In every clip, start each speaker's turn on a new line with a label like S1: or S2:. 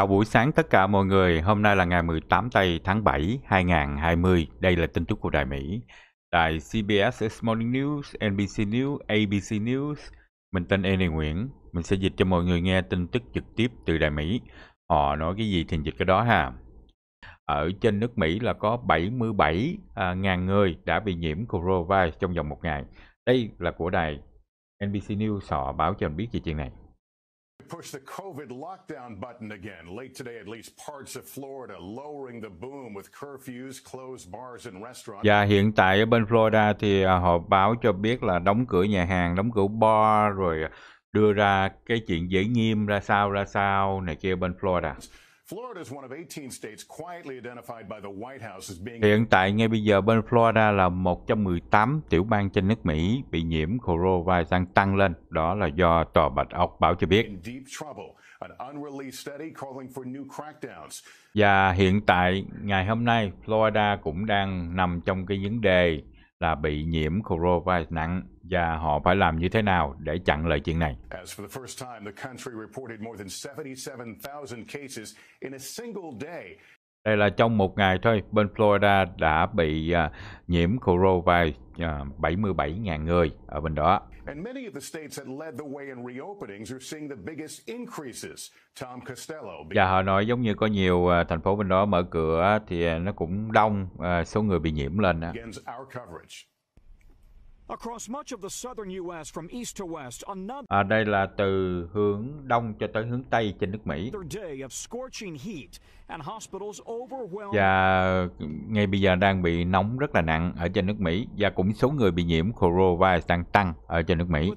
S1: chào buổi sáng tất cả mọi người. Hôm nay là ngày 18 tây tháng 7, 2020. Đây là tin tức của Đài Mỹ. Đài CBS This Morning News, NBC News, ABC News. Mình tên Eni Nguyễn. Mình sẽ dịch cho mọi người nghe tin tức trực tiếp từ Đài Mỹ. Họ nói cái gì thì dịch cái đó ha. Ở trên nước Mỹ là có 77.000 à, người đã bị nhiễm coronavirus trong vòng một ngày. Đây là của đài NBC News họ báo cho mình biết về chuyện này
S2: push the COVID lockdown button again. Late today, at least parts of Florida lowering the boom with curfews, closed bars and restaurants. Dạ,
S1: hiện tại ở bên Florida thì à, họ báo cho biết là đóng cửa nhà hàng, đóng cửa bar rồi đưa ra cái chuyện dễ nghiêm ra sao ra sao này kia bên Florida. Hiện tại ngay bây giờ bên Florida là một trong 18 tiểu bang trên nước Mỹ bị nhiễm coronavirus đang tăng lên. Đó là do tòa Bạch Ốc báo cho biết. Và hiện tại, ngày hôm nay, Florida cũng đang nằm trong cái vấn đề là bị nhiễm coronavirus nặng và họ phải làm như thế nào để chặn lời chuyện này. Đây là trong một ngày thôi, bên Florida đã bị uh, nhiễm coronavirus uh, à, 77.000 người ở bên đó.
S2: And many of the states that led the way in reopenings are seeing the biggest increases. Tom Costello. Dạ họ
S1: nói giống như có nhiều à, thành phố bên đó mở cửa thì à, nó cũng đông à, số người bị nhiễm lên.
S2: Our coverage.
S1: À, đây là từ hướng đông cho tới hướng tây trên nước Mỹ. Và ngay bây giờ đang bị nóng rất là nặng ở trên nước Mỹ và cũng số người bị nhiễm coronavirus đang tăng ở trên nước Mỹ.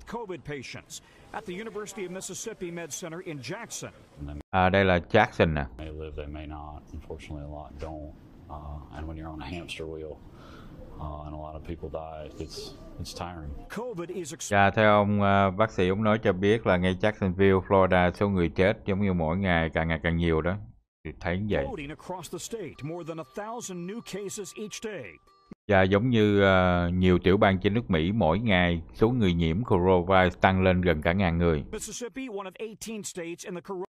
S1: À, đây là Jackson nè. À. Uh, dạ, theo ông uh, bác sĩ ông nói cho biết là ngay Jacksonville, Florida số người chết giống như mỗi ngày càng ngày càng nhiều đó. Thì thấy vậy. Dạ, giống như uh, nhiều tiểu bang trên nước Mỹ mỗi ngày số người nhiễm coronavirus tăng lên gần cả ngàn người.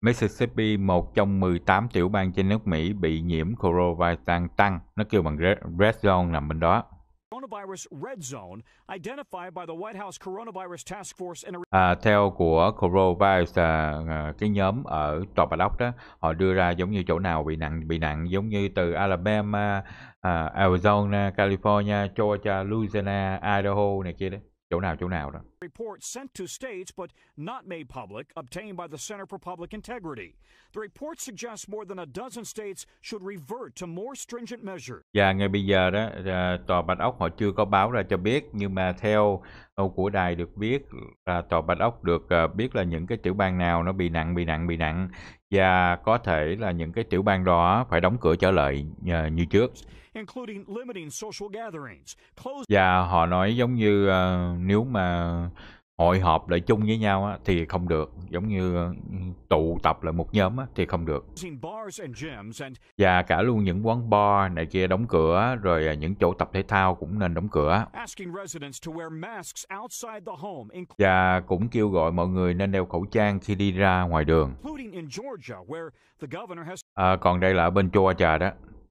S1: Mississippi, một trong 18 tiểu bang trên nước Mỹ bị nhiễm coronavirus tăng tăng. Nó kêu bằng red, red zone nằm bên đó
S2: coronavirus red zone identified by the White House Coronavirus Task Force in a...
S1: à, theo của coronavirus à, à cái nhóm ở tòa Bạch Ốc đó họ đưa ra giống như chỗ nào bị nặng bị nặng giống như từ Alabama, à, Arizona, California, Georgia, Louisiana, Idaho này kia đấy chỗ nào chỗ nào đó
S2: report sent to states but not made public, obtained by the Center for Public Integrity. The report suggests more than a dozen states should revert to more stringent measures. Và
S1: dạ, ngay bây giờ đó, à, tòa Bạch Ốc họ chưa có báo ra cho biết, nhưng mà theo của đài được biết là tòa Bạch Ốc được à, biết là những cái tiểu bang nào nó bị nặng, bị nặng, bị nặng và có thể là những cái tiểu bang đó phải đóng cửa trở lại à, như trước và dạ, họ nói giống như uh, nếu mà hội họp lại chung với nhau á, thì không được giống như ừ, tụ tập lại một nhóm á, thì không được và cả luôn những quán bar này kia đóng cửa rồi à, những chỗ tập thể thao cũng nên đóng cửa và cũng kêu gọi mọi người nên đeo khẩu trang khi đi ra ngoài đường à, còn đây là ở bên Georgia đó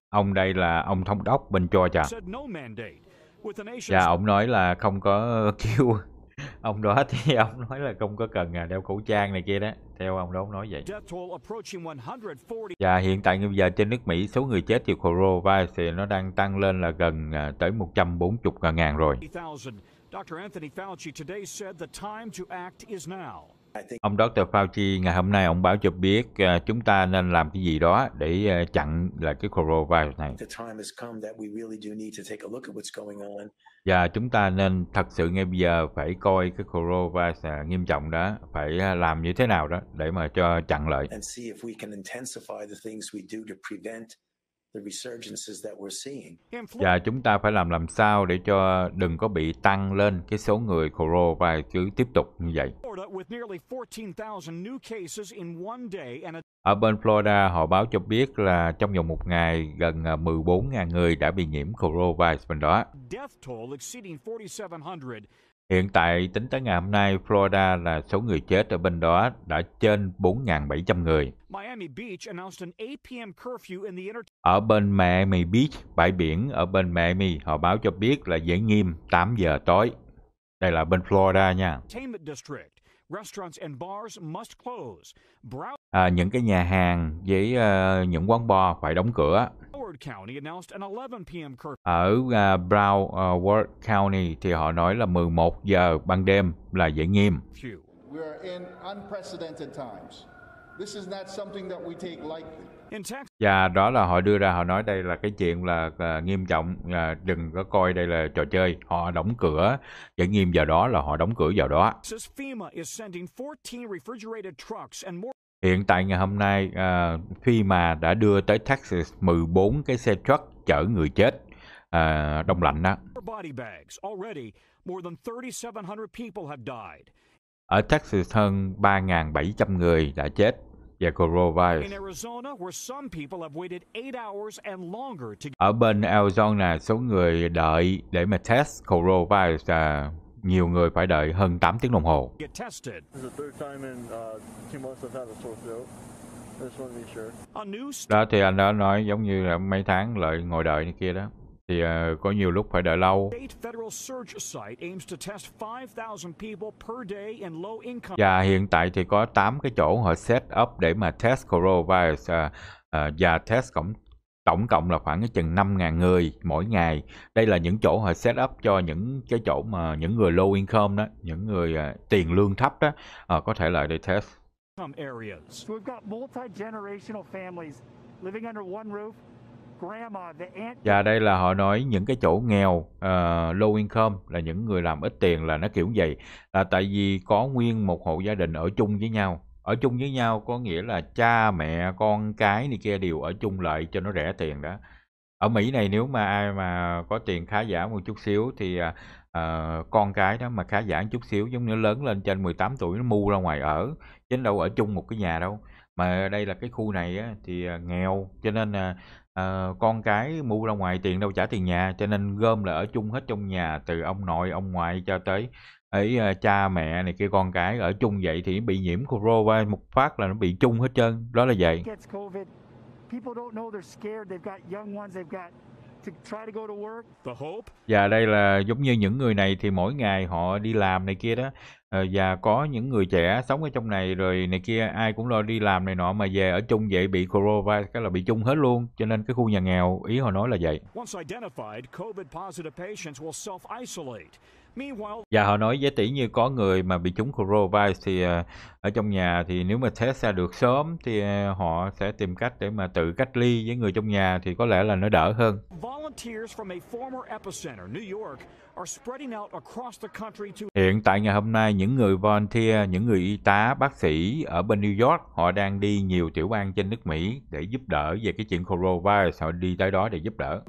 S1: ông đây là ông thống đốc bên Georgia và ông nói là không có kêu ông đó thì ông nói là không có cần à đeo khẩu trang này kia đó theo ông đó ông nói vậy và hiện tại bây giờ trên nước Mỹ số người chết vì coronavirus thì nó đang tăng lên là gần à, tới 140 ngàn rồi Ông Dr. Fauci ngày hôm nay ông báo cho biết uh, chúng ta nên làm cái gì đó để uh, chặn là cái coronavirus này và chúng ta nên thật sự ngay bây giờ phải coi cái coronavirus nghiêm trọng đó phải à, làm như thế nào đó để mà cho chặn lại và chúng ta phải làm làm sao để cho đừng có bị tăng lên cái số người coronavirus cứ tiếp tục như vậy. Ở bên Florida, họ báo cho biết là trong vòng một ngày, gần 14.000 à, người đã bị nhiễm coronavirus bên đó. Hiện tại, tính tới ngày hôm nay, Florida là số người chết ở bên đó đã trên 4.700 người. Ở bên Miami Beach, bãi biển ở bên Miami, họ báo cho biết là giới nghiêm 8 giờ tối. Đây là bên Florida nha. À, những cái nhà hàng với uh, những quán bar phải đóng cửa. Ở uh, Broward uh, Ward County thì họ nói là 11 giờ ban đêm là dễ nghiêm.
S2: We are in unprecedented times. This is not something that we take lightly
S1: và đó là họ đưa ra họ nói đây là cái chuyện là, là nghiêm trọng là đừng có coi đây là trò chơi họ đóng cửa dẫn nghiêm vào đó là họ đóng cửa vào đó Hiện tại ngày hôm nay, uh, FEMA đã đưa tới Texas 14 cái xe truck chở người chết uh, đông lạnh đó. Ở Texas hơn 3.700 người đã chết và dạ, coronavirus. Ở bên Arizona, số người đợi để mà test coronavirus là nhiều người phải đợi hơn 8 tiếng đồng hồ. Uh, đó thì anh đã nói giống như là mấy tháng lợi ngồi đợi này kia đó thì uh, có nhiều lúc phải đợi lâu. Và hiện tại thì có 8 cái chỗ họ set up để mà test coronavirus uh, uh, và test cộng tổng cộng là khoảng cái chừng 5.000 người mỗi ngày. Đây là những chỗ họ set up cho những cái chỗ mà những người low income đó, những người uh, tiền lương thấp đó uh, có thể lại để test.
S2: We've got multi-generational families living under
S1: one roof và dạ, đây là họ nói những cái chỗ nghèo uh, low income là những người làm ít tiền là nó kiểu vậy là tại vì có nguyên một hộ gia đình ở chung với nhau ở chung với nhau có nghĩa là cha mẹ con cái này kia đều ở chung lại cho nó rẻ tiền đó ở Mỹ này nếu mà ai mà có tiền khá giả một chút xíu thì uh, con cái đó mà khá giả một chút xíu giống như lớn lên trên 18 tuổi nó mua ra ngoài ở chứ đâu ở chung một cái nhà đâu mà đây là cái khu này á, thì à, nghèo cho nên à, ờ, con cái mua ra ngoài tiền đâu trả tiền nhà cho nên gom lại ở chung hết trong nhà từ ông nội ông ngoại cho tới ấy ờ, ờ, cha mẹ này kia con cái ở chung vậy thì bị nhiễm corona một phát là nó bị chung hết trơn đó là vậy và dạ, đây là giống như những người này thì mỗi ngày họ đi làm này kia đó và ờ, dạ, có những người trẻ sống ở trong này rồi này kia ai cũng lo đi làm này nọ mà về ở chung vậy bị coronavirus cái là bị chung hết luôn cho nên cái khu nhà nghèo ý họ nói là vậy và dạ, họ nói với tỷ như có người mà bị chúng coronavirus thì ờ, ở trong nhà thì nếu mà test ra được sớm thì ờ, họ sẽ tìm cách để mà tự cách ly với người trong nhà thì có lẽ là nó đỡ hơn. Hiện tại ngày hôm nay, những người volunteer, những người y tá, bác sĩ ở bên New York, họ đang đi nhiều tiểu bang trên nước Mỹ để giúp đỡ về cái chuyện coronavirus, họ đi tới đó để giúp đỡ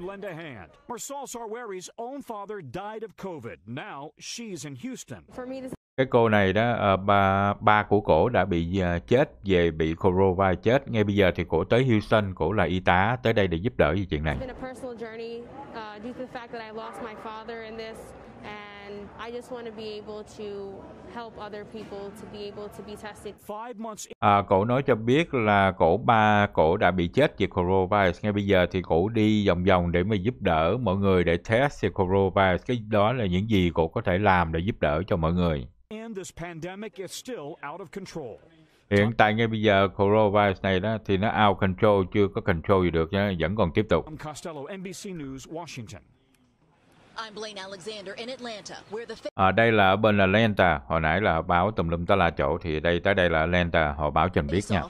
S1: cái cô này đó ờ, ba ba của cổ đã bị ờ, chết về bị coronavirus chết ngay bây giờ thì cổ tới Houston cổ là y tá tới đây để giúp đỡ về chuyện này
S3: and I just want to be able to help other people to be able to
S4: be
S2: tested.
S1: À, cổ nói cho biết là cổ ba cổ đã bị chết vì coronavirus. Ngay bây giờ thì cổ đi vòng vòng để mà giúp đỡ mọi người để test về coronavirus. Cái đó là những gì cổ có thể làm để giúp đỡ cho mọi người. Hiện tại ngay bây giờ coronavirus này đó thì nó out control chưa có control gì được nhá, vẫn còn tiếp tục.
S2: Costello, NBC News, Washington.
S1: Ở à, đây là ở bên là Atlanta, hồi nãy là báo tùm lum là chỗ thì đây tới đây là Atlanta, họ báo cho biết nha.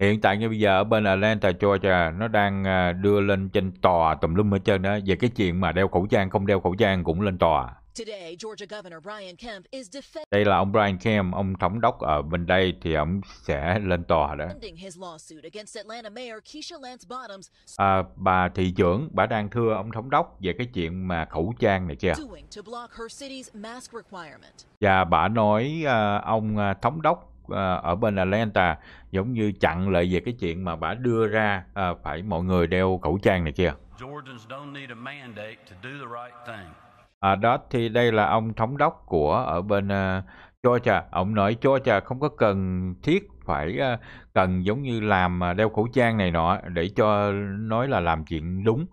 S1: Hiện tại như bây giờ ở bên Atlanta Georgia nó đang à, đưa lên trên tòa tùm lum ở trên đó về cái chuyện mà đeo khẩu trang không đeo khẩu trang cũng lên tòa. Đây là ông Brian Kemp, ông thống đốc ở bên đây thì ông sẽ lên tòa đó. À, bà thị trưởng, bà đang thưa ông thống đốc về cái chuyện mà khẩu trang này kia. Và bà nói uh, ông à, thống đốc uh, ở bên Atlanta giống như chặn lại về cái chuyện mà bà đưa ra uh, phải mọi người đeo khẩu trang này kia.
S2: Georgians don't need a mandate to do the right thing
S1: ở à, đó thì đây là ông thống đốc của ở bên uh, Georgia ông nói Georgia không có cần thiết phải uh, cần giống như làm uh, đeo khẩu trang này nọ để cho nói là làm chuyện đúng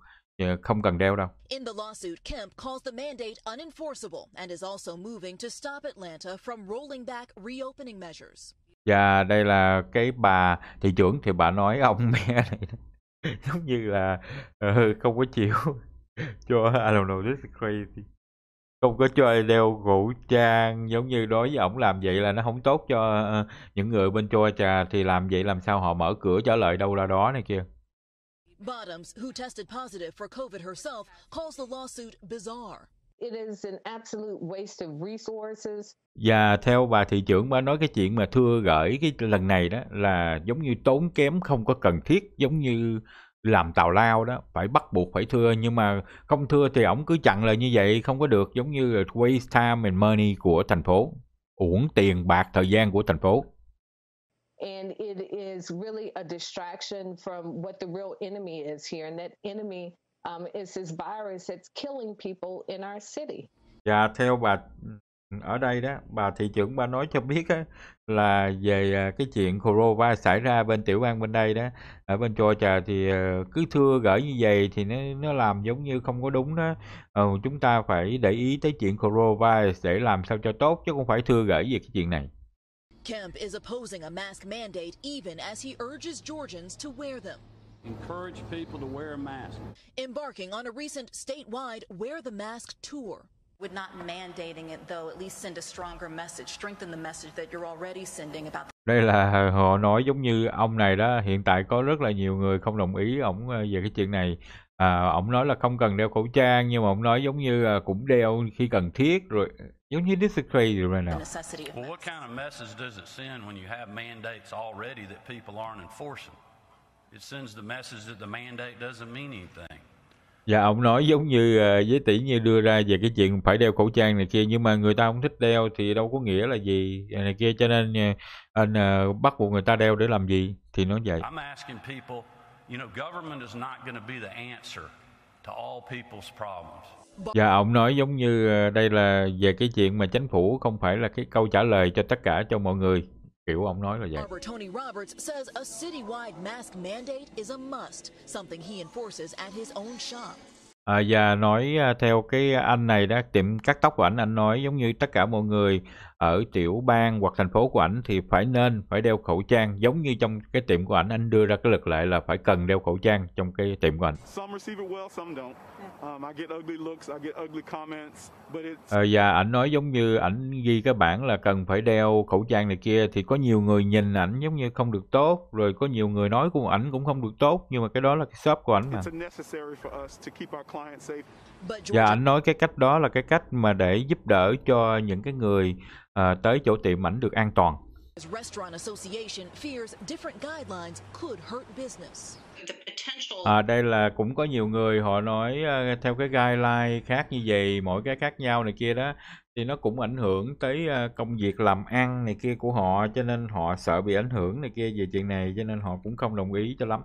S1: không cần đeo đâu.
S5: In the lawsuit, Kemp calls the mandate unenforceable and is also moving to stop Atlanta from rolling back reopening measures.
S1: Và đây là cái bà thị trưởng thì bà nói ông mẹ này giống như là uh, không có chịu cho I don't know this is crazy không có chơi đeo khẩu trang giống như đối với ổng làm vậy là nó không tốt cho ờ, ờ, những người bên cho trà thì làm vậy làm sao họ mở cửa trở lại đâu ra đó này kia
S5: Bottoms, who tested positive for COVID herself, calls the lawsuit bizarre. It is an absolute waste of resources.
S1: Và theo bà thị trưởng bà nói cái chuyện mà thưa gửi cái lần này đó là giống như tốn kém không có cần thiết, giống như làm tào lao đó phải bắt buộc phải thưa nhưng mà không thưa thì ổng cứ chặn lời như vậy không có được giống như là waste time and money của thành phố uổng tiền bạc thời gian của thành phố and it is really a distraction from what
S4: the real enemy is here and that enemy um, is this virus that's killing people in our city.
S1: Dạ theo bà ừ, ở đây đó bà thị trưởng bà nói cho biết á, là về à, cái chuyện corona xảy ra bên tiểu bang bên đây đó ở bên Georgia thì ờ, cứ thưa gửi như vậy thì nó nó làm giống như không có đúng đó ừ, chúng ta phải để ý tới chuyện corona để làm sao cho tốt chứ không phải thưa gửi về cái chuyện này
S5: Kemp is opposing a mask mandate even as he urges Georgians to wear them. Encourage people to wear a mask. Embarking on a recent statewide Wear the Mask tour would not mandating it though at least send a stronger message strengthen the message that you're already sending about
S1: đây là họ nói giống như ông này đó hiện tại có rất là nhiều người không đồng ý ông ờ, về cái chuyện này à, ổng nói là không cần đeo khẩu trang nhưng mà ông nói giống như ờ, cũng đeo khi cần thiết rồi giống như disagree rồi nào
S2: well, what kind of message does it send when you have mandates already that people aren't enforcing it sends the message that the mandate doesn't mean anything
S1: Dạ ông nói giống như ờ, với tỷ như đưa ra về cái chuyện phải đeo khẩu trang này kia nhưng mà người ta không thích đeo thì đâu có nghĩa là gì ờ, này kia cho nên ờ, anh bắt buộc người ta đeo để làm gì thì nó vậy. I'm
S2: asking people, you know, government is not going to be the answer to all people's problems. Dạ
S1: ông nói giống như đây là về cái chuyện mà chính phủ không phải là cái câu trả lời cho tất cả cho mọi người kiểu ông nói là vậy.
S5: Tony Roberts says a citywide mask mandate is a must, something he enforces at his own shop.
S1: À, và nói à, theo cái anh này đó tiệm cắt tóc của anh anh nói giống như tất cả mọi người ở tiểu bang hoặc thành phố của ảnh thì phải nên phải đeo khẩu trang giống như trong cái tiệm của ảnh anh đưa ra cái luật lệ là phải cần đeo khẩu trang trong cái tiệm của ảnh um, ờ, và ảnh nói giống như ảnh ghi cái bản là cần phải đeo khẩu trang này kia thì có nhiều người nhìn ảnh giống như không được tốt rồi có nhiều người nói của ảnh cũng không được tốt nhưng mà cái đó là cái shop của ảnh mà và ảnh nói cái cách đó là cái cách mà để giúp đỡ cho những cái người uh, tới chỗ tiệm ảnh được an toàn. À, đây là cũng có nhiều người họ nói uh, theo cái guideline khác như vậy mỗi cái khác nhau này kia đó thì nó cũng ảnh hưởng tới uh, công việc làm ăn này kia của họ cho nên họ sợ bị ảnh hưởng này kia về chuyện này cho nên họ cũng không đồng ý cho lắm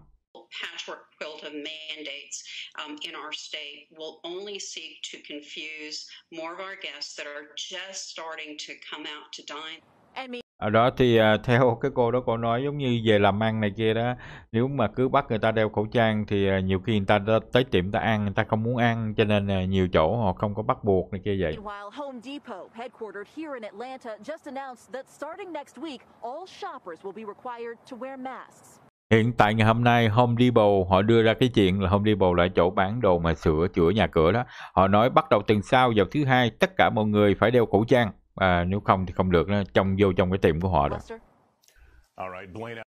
S4: quilt of mandates um, in our state will only seek to confuse more of our guests that are just starting to come out to dine.
S1: Ở đó thì uh, theo cái cô đó cô nói giống như về làm ăn này kia đó Nếu mà cứ bắt người ta đeo khẩu trang thì uh, nhiều khi người ta tới tiệm ta ăn người ta không muốn ăn Cho nên uh, nhiều chỗ họ không có bắt buộc này kia vậy
S5: Home Depot, headquartered here in Atlanta, just announced that starting next week all shoppers will be required to wear masks
S1: Hiện tại ngày hôm nay Home Depot họ đưa ra cái chuyện là Home Depot là chỗ bán đồ mà sửa chữa nhà cửa đó. Họ nói bắt đầu từ sau vào thứ hai tất cả mọi người phải đeo khẩu trang. À, nếu không thì không được đó, trong vô trong cái tiệm của họ đó.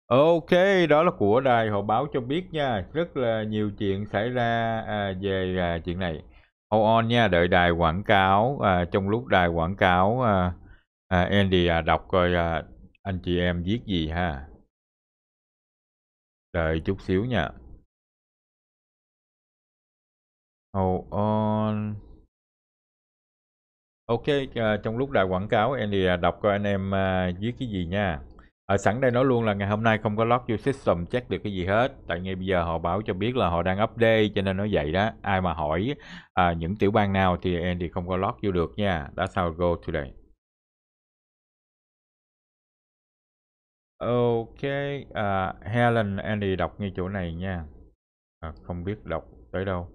S1: Ok, đó là của đài họ báo cho biết nha. Rất là nhiều chuyện xảy ra à, về à, chuyện này. Hold on nha, đợi đài quảng cáo. À, trong lúc đài quảng cáo, à, à, Andy à, đọc coi à, anh chị em viết gì ha.
S6: Đợi chút xíu nha. Hold
S1: on. Ok, à, trong lúc đã quảng cáo, Andy à, đọc coi anh em à, viết cái gì nha. À, sẵn đây nói luôn là ngày hôm nay không có lót vô system check được cái gì hết. Tại ngay bây giờ họ báo cho biết là họ đang update cho nên nó vậy đó. Ai mà hỏi à,
S3: những tiểu bang nào thì Andy không có lót vô được nha. That's how I go today. ok à, Helen Andy đọc ngay chỗ này nha à, không biết đọc tới đâu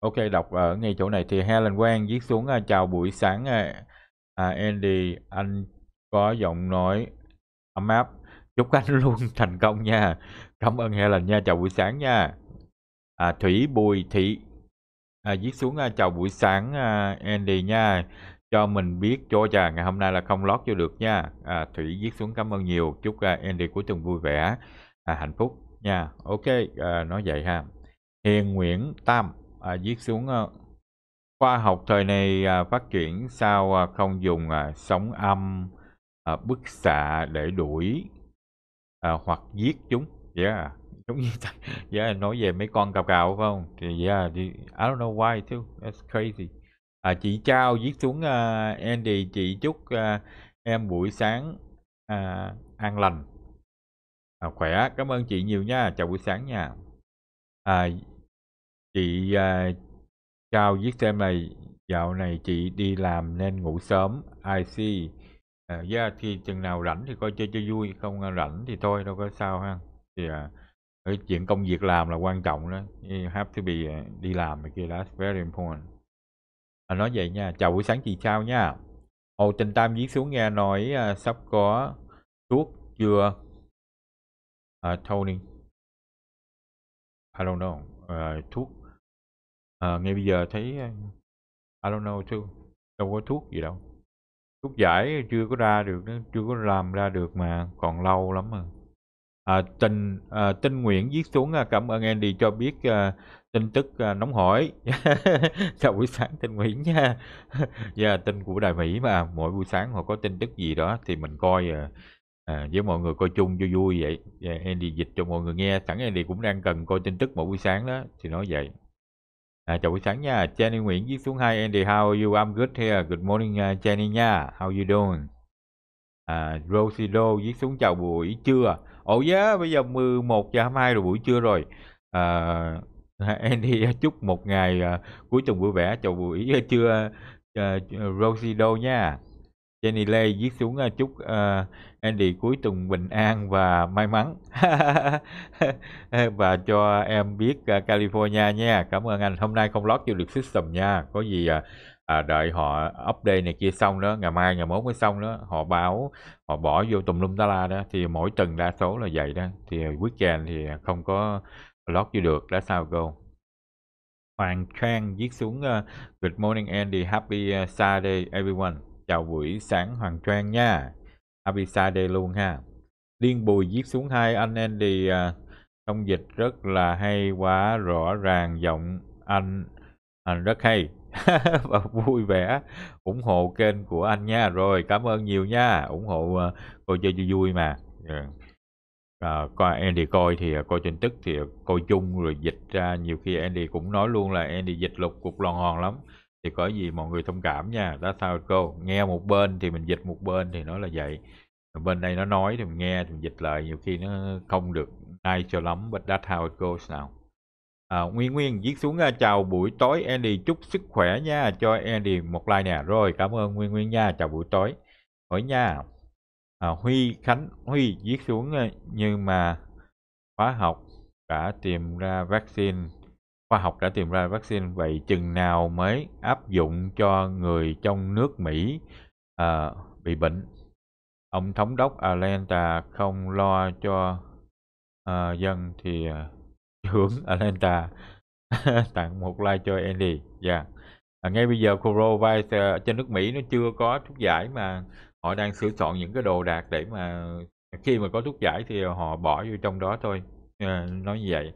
S1: ok đọc ở ngay chỗ này thì Helen Quang viết xuống à, chào buổi sáng à, à, Andy anh có giọng nói ấm áp chúc anh luôn thành công nha cảm ơn Helen nha chào buổi sáng nha à, Thủy Bùi Thị à, viết xuống à, chào buổi sáng à, Andy nha cho mình biết cho chà ngày hôm nay là không lót cho được nha à, thủy viết xuống cảm ơn nhiều chúc uh, andy cuối tuần vui vẻ à, hạnh phúc nha ok à, nói vậy ha hiền nguyễn tam à, viết xuống uh, khoa học thời này à, phát triển sao à, không dùng à, sóng âm à, bức xạ để đuổi à, hoặc giết chúng yeah giống như yeah nói về mấy con cào cào phải không thì yeah I don't know why too that's crazy à, chị trao viết xuống uh, Andy chị chúc uh, em buổi sáng uh, an lành à, khỏe cảm ơn chị nhiều nha chào buổi sáng nha à, chị uh, trao viết xem này dạo này chị đi làm nên ngủ sớm I see à, yeah, dạ, thì chừng nào rảnh thì coi chơi cho vui không rảnh thì thôi đâu có sao ha thì à, cái chuyện công việc làm là quan trọng đó you have to be đi làm cái kia that's very important à, nói vậy nha chào buổi sáng chị sao nha
S3: hồ trình tam viết xuống nghe nói à, sắp có thuốc chưa à, Tony I don't know à, thuốc à, ngay bây giờ thấy à, I don't know too đâu có thuốc gì đâu
S1: thuốc giải chưa có ra được chưa có làm ra được mà còn lâu lắm mà à, tình à, tinh nguyễn viết xuống à, cảm ơn Andy cho biết à, tin tức à, nóng hổi chào buổi sáng tình nguyễn nha dạ yeah, tin của đài mỹ mà mỗi buổi sáng họ có tin tức gì đó thì mình coi à, à, với mọi người coi chung cho vui vậy yeah, Andy dịch cho mọi người nghe sẵn Andy cũng đang cần coi tin tức mỗi buổi sáng đó thì nói vậy à, chào buổi sáng nha Jenny Nguyễn viết xuống hai Andy how are you I'm good here good morning à, Jenny nha how you doing à, Rosido viết xuống chào buổi trưa ồ oh yeah bây giờ 11 giờ 22 rồi buổi trưa rồi à, Andy chúc một ngày uh, cuối tuần vui vẻ chầu buổi uh, trưa uh, ờ, Rosido nha Jenny Lê viết xuống uh, chúc uh, Andy cuối tuần bình an và may mắn và cho em biết uh, California nha cảm ơn anh hôm nay không lót du được system nha có gì uh, à, đợi họ update này kia xong đó ngày mai ngày mốt mới xong đó họ báo họ bỏ vô tùm lum ta la đó thì mỗi tuần đa số là vậy đó thì weekend thì không có lót vô được that's sao it go Hoàng Khang viết xuống uh, Good morning Andy, happy uh, Saturday everyone. Chào buổi sáng Hoàng Khang nha. Happy Saturday luôn ha. Liên Bùi viết xuống hai anh Andy uh, thông dịch rất là hay quá rõ ràng giọng anh anh rất hay và vui vẻ ủng hộ kênh của anh nha rồi cảm ơn nhiều nha ủng hộ uh, cô chơi vui vui mà yeah à, coi Andy coi thì à, coi tin tức thì à, coi chung rồi dịch ra nhiều khi Andy cũng nói luôn là Andy dịch lục cục lòn hòn lắm thì có gì mọi người thông cảm nha đã sao cô nghe một bên thì mình dịch một bên thì nó là vậy bên đây nó nói thì mình nghe thì mình dịch lại nhiều khi nó không được ai cho lắm but that's how it goes nào à, Nguyên Nguyên viết xuống à, chào buổi tối Andy chúc sức khỏe nha cho Andy một like nè rồi cảm ơn Nguyên Nguyên nha chào buổi tối hỏi nha à, Huy Khánh Huy viết xuống ờ, nhưng mà khoa học đã tìm ra vaccine khoa học đã tìm ra vaccine vậy chừng nào mới áp dụng cho người trong nước Mỹ à, bị bệnh ông thống đốc Atlanta không lo cho à, dân thì à, hưởng Atlanta tặng một like cho Andy dạ yeah. à, ngay bây giờ coronavirus trên nước Mỹ nó chưa có thuốc giải mà họ đang sửa soạn những cái đồ đạc để mà khi mà có thuốc giải thì họ bỏ vô trong đó thôi à, nói như vậy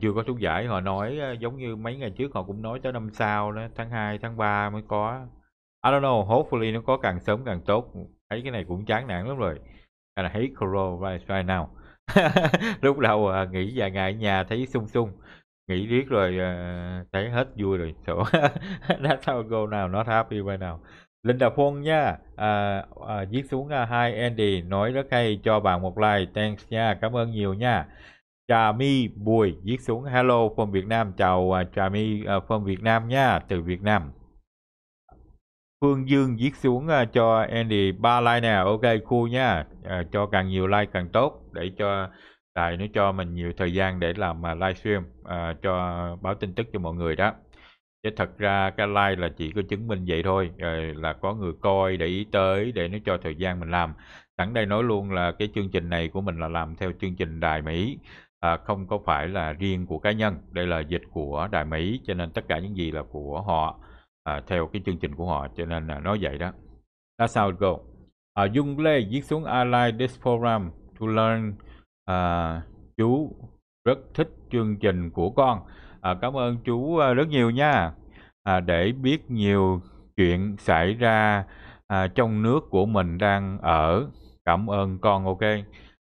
S1: chưa có thuốc giải họ nói ờ, giống như mấy ngày trước họ cũng nói tới năm sau đó tháng 2, tháng 3 mới có I don't know, hopefully nó có càng sớm càng tốt thấy cái này cũng chán nản lắm rồi Kind of hate coronavirus right now lúc đầu à, nghỉ vài ngày ở nhà thấy sung sung nghĩ riết rồi uh, thấy hết vui rồi so that's how I go now not happy right now linh Linda phong nha, à, à, viết xuống à, hai Hi Andy, nói rất hay, cho bạn một like, thanks nha, cảm ơn nhiều nha. Trà My Bùi viết xuống hello from Việt Nam, chào à, Trà My uh, à, from Việt Nam nha, từ Việt Nam. Phương Dương viết xuống uh, cho Andy ba like nè, ok cool nha, uh, cho càng nhiều like càng tốt để cho tại nó cho mình nhiều thời gian để làm uh, livestream uh, cho báo tin tức cho mọi người đó chứ thật ra cái like là chỉ có chứng minh vậy thôi rồi là có người coi để ý tới để nó cho thời gian mình làm sẵn đây nói luôn là cái chương trình này của mình là làm theo chương trình đài mỹ à, không có phải là riêng của cá nhân đây là dịch của đài mỹ cho nên tất cả những gì là của họ à, theo cái chương trình của họ cho nên là nói vậy đó that's how go à, dung lê viết xuống I like this program to learn à, chú rất thích chương trình của con à, cảm ơn chú à, rất nhiều nha à, để biết nhiều chuyện xảy ra à, trong nước của mình đang ở cảm ơn con ok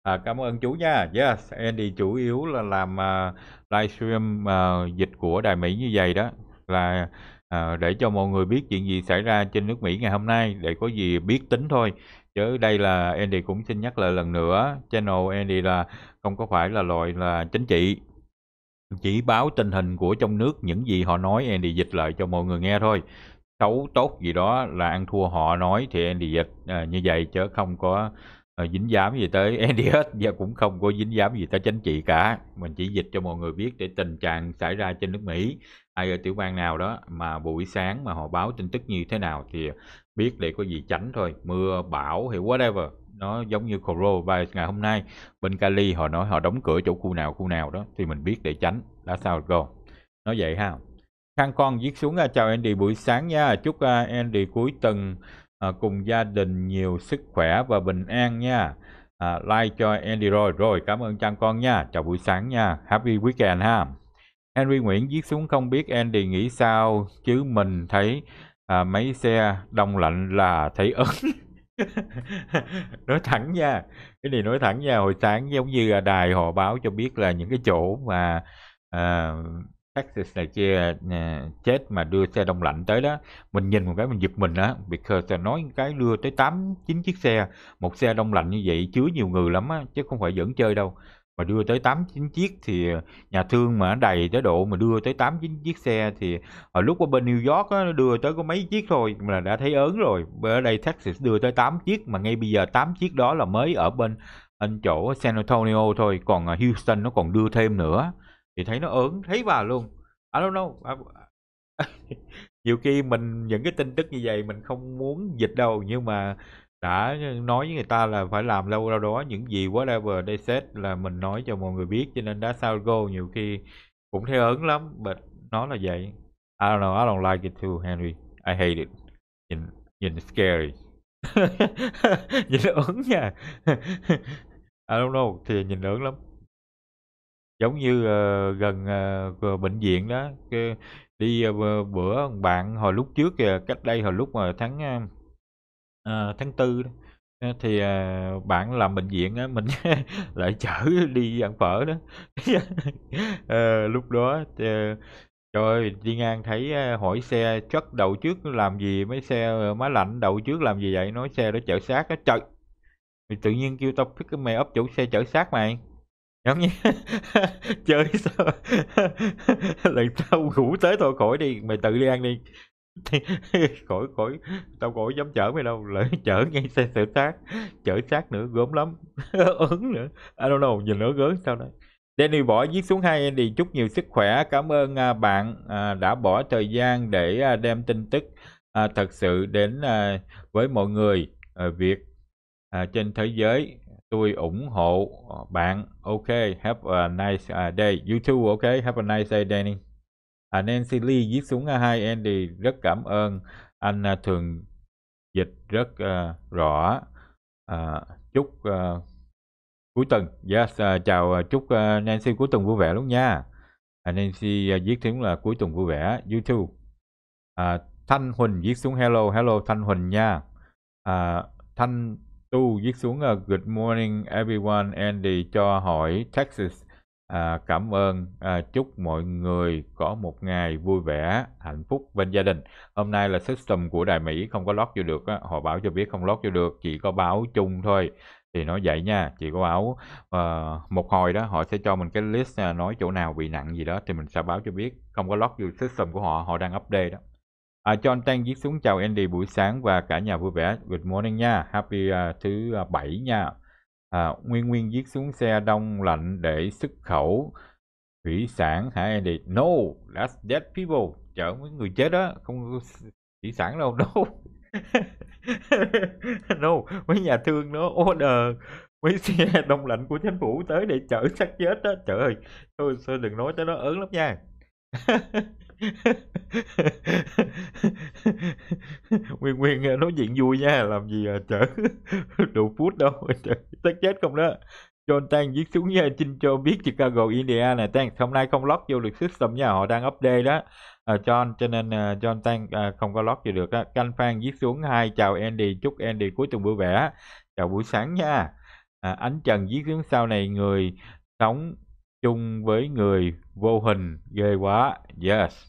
S1: à, cảm ơn chú nha yes Andy chủ yếu là làm uh, livestream uh, dịch của đài Mỹ như vậy đó là uh, để cho mọi người biết chuyện gì xảy ra trên nước Mỹ ngày hôm nay để có gì biết tính thôi chứ đây là Andy cũng xin nhắc lại lần nữa channel Andy là không có phải là loại là chính trị chỉ báo tình hình của trong nước những gì họ nói Andy dịch lại cho mọi người nghe thôi xấu tốt gì đó là ăn thua họ nói thì Andy dịch à, như vậy chứ không có à, dính dám gì tới Andy hết và cũng không có dính dám gì tới chính trị cả mình chỉ dịch cho mọi người biết để tình trạng xảy ra trên nước Mỹ ai ở tiểu bang nào đó mà buổi sáng mà họ báo tin tức như thế nào thì biết để có gì tránh thôi mưa bão hay whatever nó giống như Coral ngày hôm nay bên Cali họ nói họ đóng cửa chỗ khu nào khu nào đó thì mình biết để tránh là sao go nó vậy ha khang con viết xuống à, chào Andy buổi sáng nha chúc à, Andy cuối tuần à, cùng gia đình nhiều sức khỏe và bình an nha à, like cho Andy rồi rồi cảm ơn Trang con nha chào buổi sáng nha happy weekend ha Henry Nguyễn viết xuống không biết Andy nghĩ sao chứ mình thấy à, mấy xe đông lạnh là thấy ớn nói thẳng nha cái này nói thẳng nha hồi sáng giống như à, đài họ báo cho biết là những cái chỗ mà uh, Texas này kia uh, chết mà đưa xe đông lạnh tới đó mình nhìn một cái mình giật mình á because nói cái đưa tới tám chín chiếc xe một xe đông lạnh như vậy chứa nhiều người lắm á chứ không phải dẫn chơi đâu mà đưa tới 8 9 chiếc thì ờ, nhà thương mà đầy tới độ mà đưa tới 8 9 chiếc xe thì ở ờ, lúc ở bên New York á, đưa tới có mấy chiếc thôi mà đã thấy ớn rồi. Ở đây Texas đưa tới 8 chiếc mà ngay bây giờ 8 chiếc đó là mới ở bên anh chỗ San Antonio thôi, còn ờ, Houston nó còn đưa thêm nữa thì thấy nó ớn thấy bà luôn. I don't know. À, nhiều khi mình những cái tin tức như vậy mình không muốn dịch đâu nhưng mà đã nói với người ta là phải làm lâu đâu đó những gì whatever they said là mình nói cho mọi người biết cho nên đã sao go nhiều khi cũng theo ấn lắm but nó là vậy I don't know I don't like it too Henry I hate it nhìn nhìn scary nhìn ấn nha I don't know thì nhìn ứng lắm giống như uh, gần uh, bệnh viện đó cái, đi uh, bữa bạn hồi lúc trước kìa cách đây hồi lúc mà tháng à, tháng tư ờ, thì à, bạn làm bệnh viện á mình lại chở đi ăn phở đó à, lúc đó thì, trời đi ngang thấy à, hỏi xe chất đầu trước làm gì mấy xe máy lạnh đầu trước làm gì vậy nói xe đó chở xác á trời thì tự nhiên kêu tao pick cái mày ấp chủ xe chở xác mày giống như chơi sao lần sau ngủ tới thôi khỏi đi mày tự đi ăn đi khỏi khỏi tao khỏi dám chở mày đâu lỡ chở ngay xe sửa xác chở xác nữa gớm lắm ứng nữa I don't know nhìn nữa gớm sao đấy Danny bỏ viết xuống hai Andy chúc nhiều sức khỏe cảm ơn à, bạn à, đã bỏ thời gian để à, đem tin tức thật sự đến với mọi người việc trên thế giới tôi ủng hộ bạn ok have a nice day you too ok have a nice day Danny à, Nancy Lee viết xuống à, hai Andy rất cảm ơn anh à, thường dịch rất uh, rõ uh, chúc uh, cuối tuần yes, uh, chào chúc uh, Nancy cuối tuần vui vẻ luôn nha à, Nancy uh, viết tiếng là cuối tuần vui vẻ YouTube à, Thanh Huỳnh viết xuống hello hello Thanh Huỳnh nha à, Thanh Tu viết xuống uh, good morning everyone Andy cho hỏi Texas À, cảm ơn, à, chúc mọi người có một ngày vui vẻ, hạnh phúc bên gia đình. Hôm nay là system của Đài Mỹ không có lót vô được, á. họ bảo cho biết không lót vô được, chỉ có báo chung thôi. Thì nói vậy nha, chỉ có báo à, một hồi đó họ sẽ cho mình cái list à, nói chỗ nào bị nặng gì đó thì mình sẽ báo cho biết. Không có lót vô system của họ, họ đang update đó. À, John Tang viết xuống chào Andy buổi sáng và cả nhà vui vẻ. Good morning nha, happy uh, thứ uh, nha à, Nguyên Nguyên viết xuống xe đông lạnh để xuất khẩu thủy sản hả Andy? No, that's dead people. Chở mấy người chết đó, không thủy sản đâu, no. no, mấy nhà thương nó order mấy xe đông lạnh của chính phủ tới để chở xác chết đó. Trời ơi, thôi, thôi đừng nói cho nó ớn lắm nha. nguyên nguyên à, nói chuyện vui nha làm gì à chở đủ phút đâu chở tất chết không đó John Tang viết xuống nha Xin cho biết Chicago Indiana Tang hôm nay không lót vô được system nha họ đang update đó uh, John cho nên uh, John Tang uh, không có lót vô được đó. Canh Phan viết xuống hai chào Andy chúc Andy cuối tuần vui vẻ chào buổi sáng nha à, Ánh Trần viết xuống sau này người sống chung với người vô hình ghê quá yes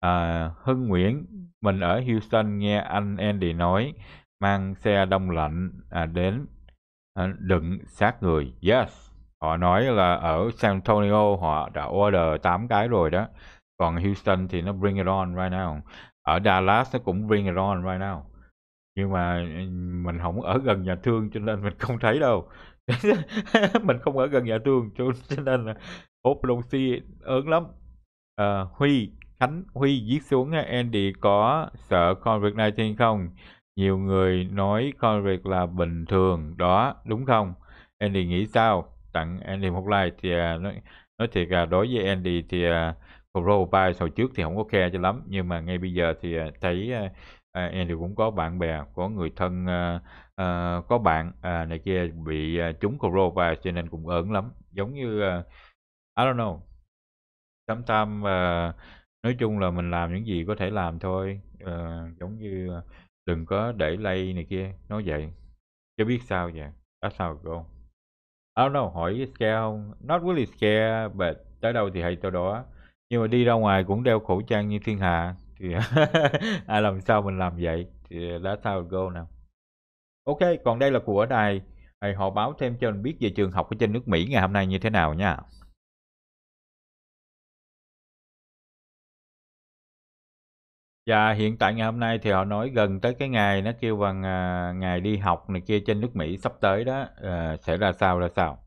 S1: à, hưng nguyễn mình ở houston nghe anh andy nói mang xe đông lạnh à, đến à, đựng xác người yes họ nói là ở san antonio họ đã order 8 cái rồi đó còn houston thì nó bring it on right now ở dallas nó cũng bring it on right now nhưng mà ừ, mình không ở gần nhà thương cho nên mình không thấy đâu mình không ở gần nhà trường cho nên là ốp lông si ớn lắm à, huy khánh huy viết xuống andy có sợ covid 19 không nhiều người nói Covid là bình thường đó đúng không andy nghĩ sao tặng andy một like thì à, nói, nói thiệt là đối với andy thì à, hồi trước thì không có khe cho lắm nhưng mà ngay bây giờ thì à, thấy uh, Andy cũng có bạn bè có người thân uh, uh, có bạn uh, này kia bị uh, trúng coronavirus cho nên cũng ớn lắm giống như uh, I don't know sometimes uh, nói chung là mình làm những gì có thể làm thôi uh, giống như uh, đừng có để lây này kia nói vậy chứ biết sao vậy that's sao rồi go I don't know hỏi scare không not really scare but tới đâu thì hay tới đó nhưng mà đi ra ngoài cũng đeo khẩu trang như thiên hạ thì ai à, làm sao mình làm vậy thì đã sao go nào
S3: Ok, còn đây là của đài Hãy họ báo thêm cho mình biết về trường học ở trên nước Mỹ ngày hôm nay như thế nào nha.
S1: Dạ hiện tại ngày hôm nay thì họ nói gần tới cái ngày nó kêu bằng à,
S3: ngày đi học này kia trên nước Mỹ sắp tới đó à, sẽ ra sao ra sao.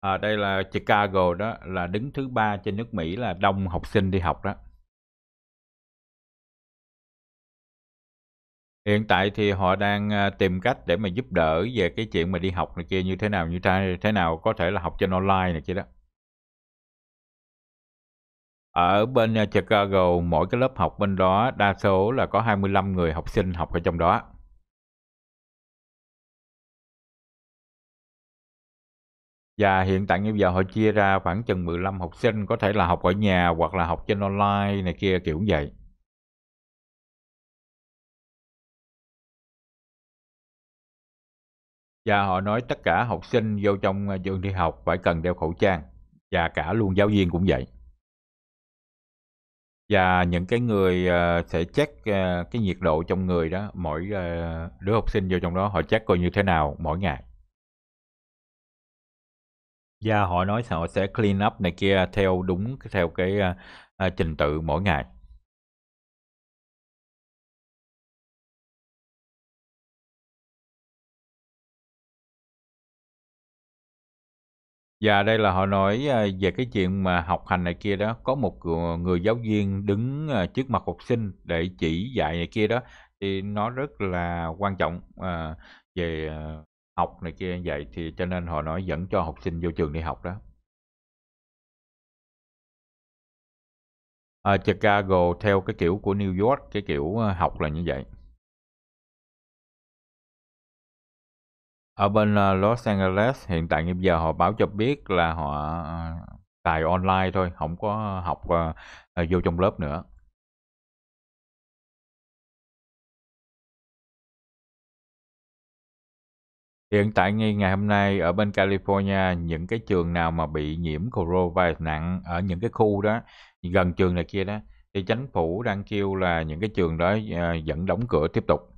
S3: À, đây là Chicago đó là đứng thứ ba trên nước Mỹ là đông học sinh đi học đó. Hiện tại thì họ đang à, tìm cách để mà giúp đỡ về cái chuyện
S1: mà đi học này kia như thế nào, như thế nào có thể là học trên online này kia đó.
S3: Ở bên à, Chicago, mỗi cái lớp học bên đó đa số là có 25 người học sinh học ở trong đó. Và hiện tại như giờ họ chia ra khoảng chừng 15 học sinh có thể là học ở nhà hoặc là học trên online này kia kiểu vậy. và họ nói tất cả học sinh vô trong à, trường đi học phải cần đeo khẩu trang và cả luôn giáo viên
S1: cũng vậy và những cái người à, sẽ check à, cái nhiệt độ trong người đó mỗi đứa học sinh vô trong đó họ check coi như thế nào mỗi ngày
S3: và họ nói họ sẽ clean up này kia theo đúng theo cái trình tự mỗi ngày
S1: Dạ đây là họ nói ờ, về cái chuyện mà học hành này kia đó Có một ờ, người giáo viên đứng ờ, trước mặt học sinh để chỉ dạy này kia đó Thì nó rất là quan trọng về học này
S3: kia vậy Thì cho nên họ nói dẫn cho học sinh vô trường đi học đó à, Chicago theo cái kiểu của New York, cái kiểu học là như vậy ở bên ờ, Los Angeles hiện tại bây giờ họ báo cho biết là họ ờ, tài online
S1: thôi không có học uh, vô trong lớp nữa
S3: Hiện tại ngay ngày hôm nay ở bên California những cái trường nào mà bị nhiễm coronavirus nặng ở những cái khu đó gần trường này kia đó thì chính phủ đang kêu là những cái trường đó vẫn đóng cửa tiếp tục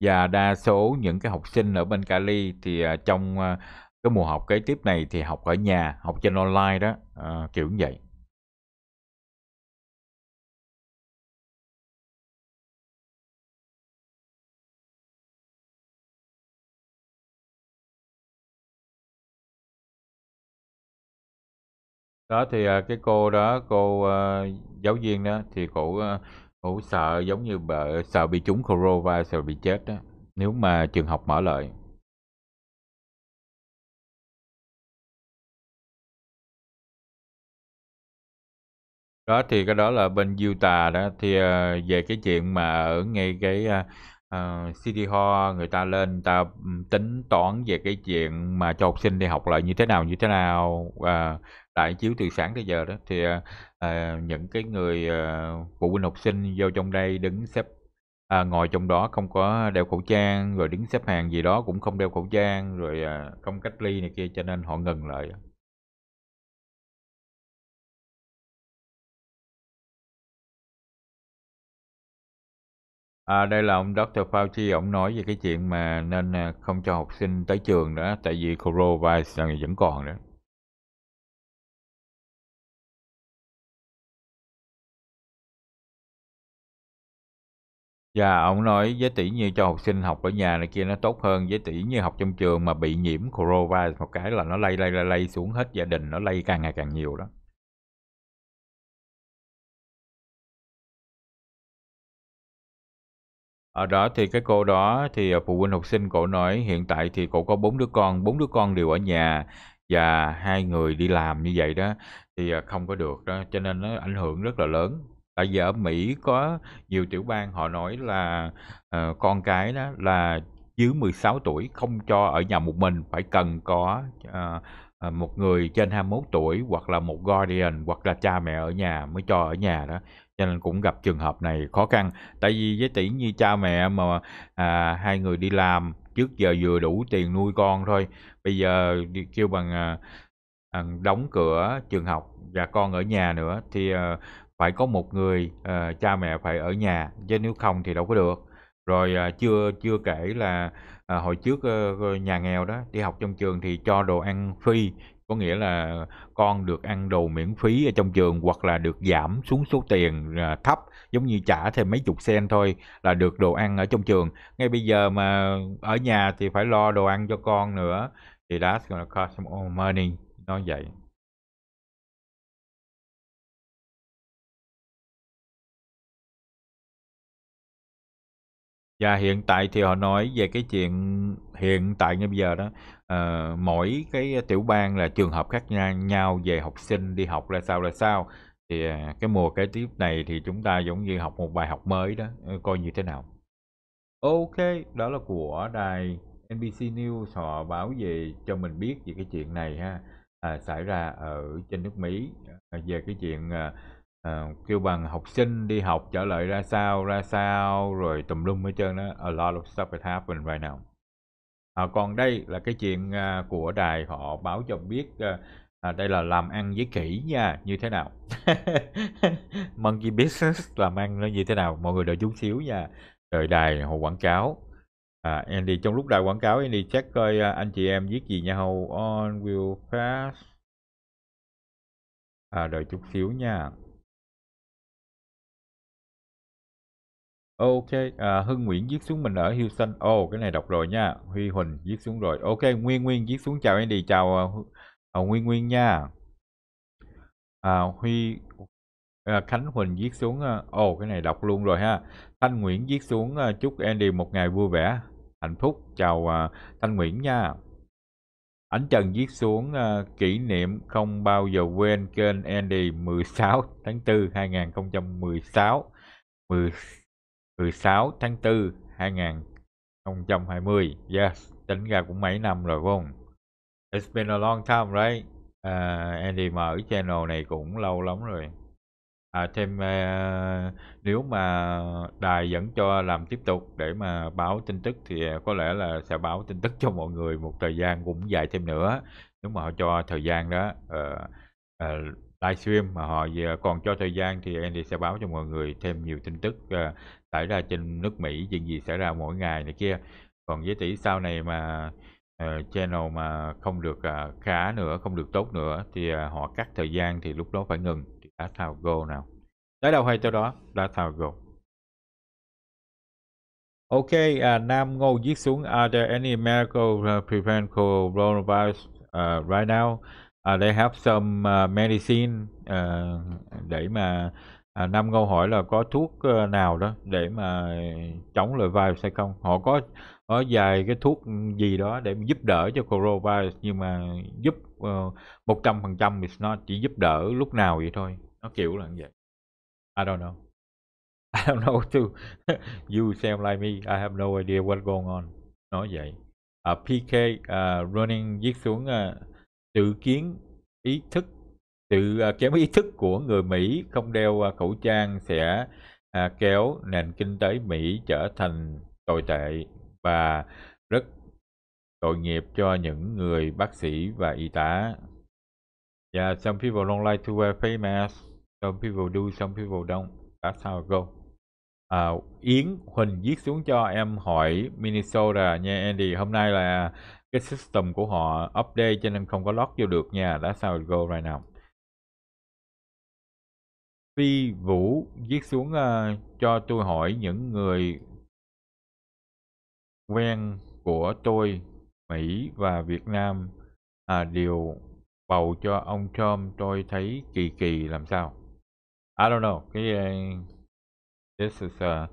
S3: Và đa số những cái học sinh ở bên Cali thì à, trong à, cái mùa học kế tiếp này
S1: thì học ở nhà, học trên online đó, à, kiểu như vậy.
S3: đó thì cái cô đó cô uh, giáo viên đó thì cô uh, ủ sợ giống như bợ, sợ bị trúng corona, sợ bị chết đó. Nếu mà trường học mở lại. Đó thì cái đó là bên Utah đó. Thì ờ, về cái chuyện mà ở ngay cái ờ, ờ, City
S1: Hall người ta lên người ta tính toán về cái chuyện mà cho học sinh đi học lại như thế nào như thế nào à, ờ, tại chiếu từ sáng tới giờ đó thì ờ, à, những cái người à, phụ huynh học sinh vô trong đây đứng xếp à, ngồi trong đó không có đeo khẩu
S3: trang rồi đứng xếp hàng gì đó cũng không đeo khẩu trang rồi à, không cách ly này kia cho nên họ ngừng lại À, đây là ông Dr. Fauci, ông nói về cái chuyện mà nên không cho học sinh tới trường đó, tại vì coronavirus vẫn còn nữa. Dạ, ông nói với tỷ như cho học sinh học ở nhà này kia nó tốt hơn, với tỷ như học trong trường mà bị nhiễm coronavirus một cái là nó lây lây lây
S1: lây xuống hết gia đình, nó lây càng ngày càng nhiều đó.
S3: Ở đó thì cái cô đó thì à, phụ huynh học sinh cổ nói hiện tại thì cổ có bốn đứa con, bốn đứa con đều ở nhà
S1: và hai người đi làm như vậy đó thì à, không có được đó, cho nên nó ảnh hưởng rất là lớn tại vì ở Mỹ có nhiều tiểu bang họ nói là uh, con cái đó là dưới 16 tuổi không cho ở nhà một mình phải cần có uh, một người trên 21 tuổi hoặc là một guardian hoặc là cha mẹ ở nhà mới cho ở nhà đó cho nên cũng gặp trường hợp này khó khăn tại vì với tỷ như cha mẹ mà à, hai người đi làm trước giờ vừa đủ tiền nuôi con thôi bây giờ kêu bằng à, đóng cửa trường học và con ở nhà nữa thì à, phải có một người uh, cha mẹ phải ở nhà chứ nếu không thì đâu có được rồi uh, chưa chưa kể là uh, hồi trước uh, nhà nghèo đó đi học trong trường thì cho đồ ăn phi có nghĩa là con được ăn đồ miễn phí ở trong trường hoặc là được giảm xuống số tiền thấp giống như trả thêm mấy chục sen thôi là được đồ ăn ở trong trường ngay bây giờ
S3: mà ở nhà thì phải lo đồ ăn cho con nữa thì đã gonna cost some more money nói vậy và dạ, hiện tại thì họ nói về cái chuyện hiện tại như bây giờ đó, ờ, mỗi cái tiểu bang
S1: là trường hợp khác nha nhau về học sinh đi học ra sao ra sao. Thì, à, cái mùa kế tiếp này thì chúng ta giống như học một bài học mới đó, ờ, coi như thế nào. OK, đó là của đài NBC News họ báo về cho mình biết về cái chuyện này ha, à, xảy ra ở trên nước Mỹ, à, về cái chuyện, à à, kêu bằng học sinh đi học trở lại ra sao ra sao rồi tùm lum hết trơn đó a lot of stuff has happened right now à, còn đây là cái chuyện à, của đài họ báo cho biết à, à, đây là làm ăn với khỉ nha như thế nào monkey business làm ăn nó như thế nào mọi người đợi chút xíu nha đợi đài họ quảng cáo
S3: à, Andy trong lúc đài quảng cáo Andy check coi uh, anh chị em viết gì nhau on will pass à, đợi chút xíu nha
S1: Ok, à, Hưng Nguyễn viết xuống mình ở Houston. Ồ, oh, cái này đọc rồi nha. Huy Huỳnh viết xuống rồi. Ok, Nguyên Nguyên viết xuống chào Andy, chào uh, uh, Nguyên Nguyên nha. À, Huy à, Khánh Huỳnh viết xuống. À, ồ, uh, oh, cái này đọc luôn rồi ha. Thanh Nguyễn viết xuống uh, chúc Andy một ngày vui vẻ, hạnh phúc. Chào uh, Thanh Nguyễn nha. Ánh Trần viết xuống uh, kỷ niệm không bao giờ quên kênh Andy 16 tháng 4 2016. 16 16 tháng 4 2020 yes tính ra cũng mấy năm rồi phải không it's been a long time right uh, Andy mở channel này cũng lâu lắm rồi à, thêm uh, nếu mà đài vẫn cho làm tiếp tục để mà báo tin tức thì à, có lẽ là sẽ báo tin tức cho mọi người một thời gian cũng dài thêm nữa nếu mà họ cho thời gian đó uh, uh, livestream mà họ còn cho thời gian thì Andy sẽ báo cho mọi người thêm nhiều tin tức uh, xảy ra trên nước Mỹ chuyện gì xảy ra mỗi ngày này kia còn với tỷ sau này mà uh, channel mà không được uh, à, khá nữa
S3: không được tốt nữa thì uh, họ cắt thời gian thì lúc đó phải ngừng đã thao go nào tới đâu hay tới đó đã thao go Ok, uh, Nam
S1: Ngô viết xuống Are there any medical uh, prevent coronavirus uh, right now? Uh, they have some uh, medicine uh, để mà à, Nam Ngâu hỏi là có thuốc ờ, nào đó để mà chống lại virus hay không họ có có vài cái thuốc gì đó để giúp đỡ cho coronavirus nhưng mà giúp ờ, một trăm phần trăm thì nó chỉ giúp đỡ lúc nào vậy thôi nó kiểu là như vậy I don't know I don't know too you sound like me I have no idea what's going on nói vậy à, PK uh, à, running viết xuống uh, à, dự kiến ý thức sự à, kém ý thức của người Mỹ không đeo à, khẩu trang sẽ à, kéo nền kinh tế Mỹ trở thành tồi tệ và rất tội nghiệp cho những người bác sĩ và y tá. Yeah, dạ, some people don't like to wear face mask. Some people do, some people don't. That's how it goes. À, Yến Huỳnh viết xuống cho em hỏi Minnesota nha Andy. Hôm nay là cái system của họ update cho nên không có lót vô được
S3: nha. That's how it goes right now. Phi Vũ viết xuống uh, cho tôi hỏi những người quen của tôi Mỹ và Việt Nam à, đều
S1: bầu cho ông Trump tôi thấy kỳ kỳ làm sao I don't know cái uh, this is uh,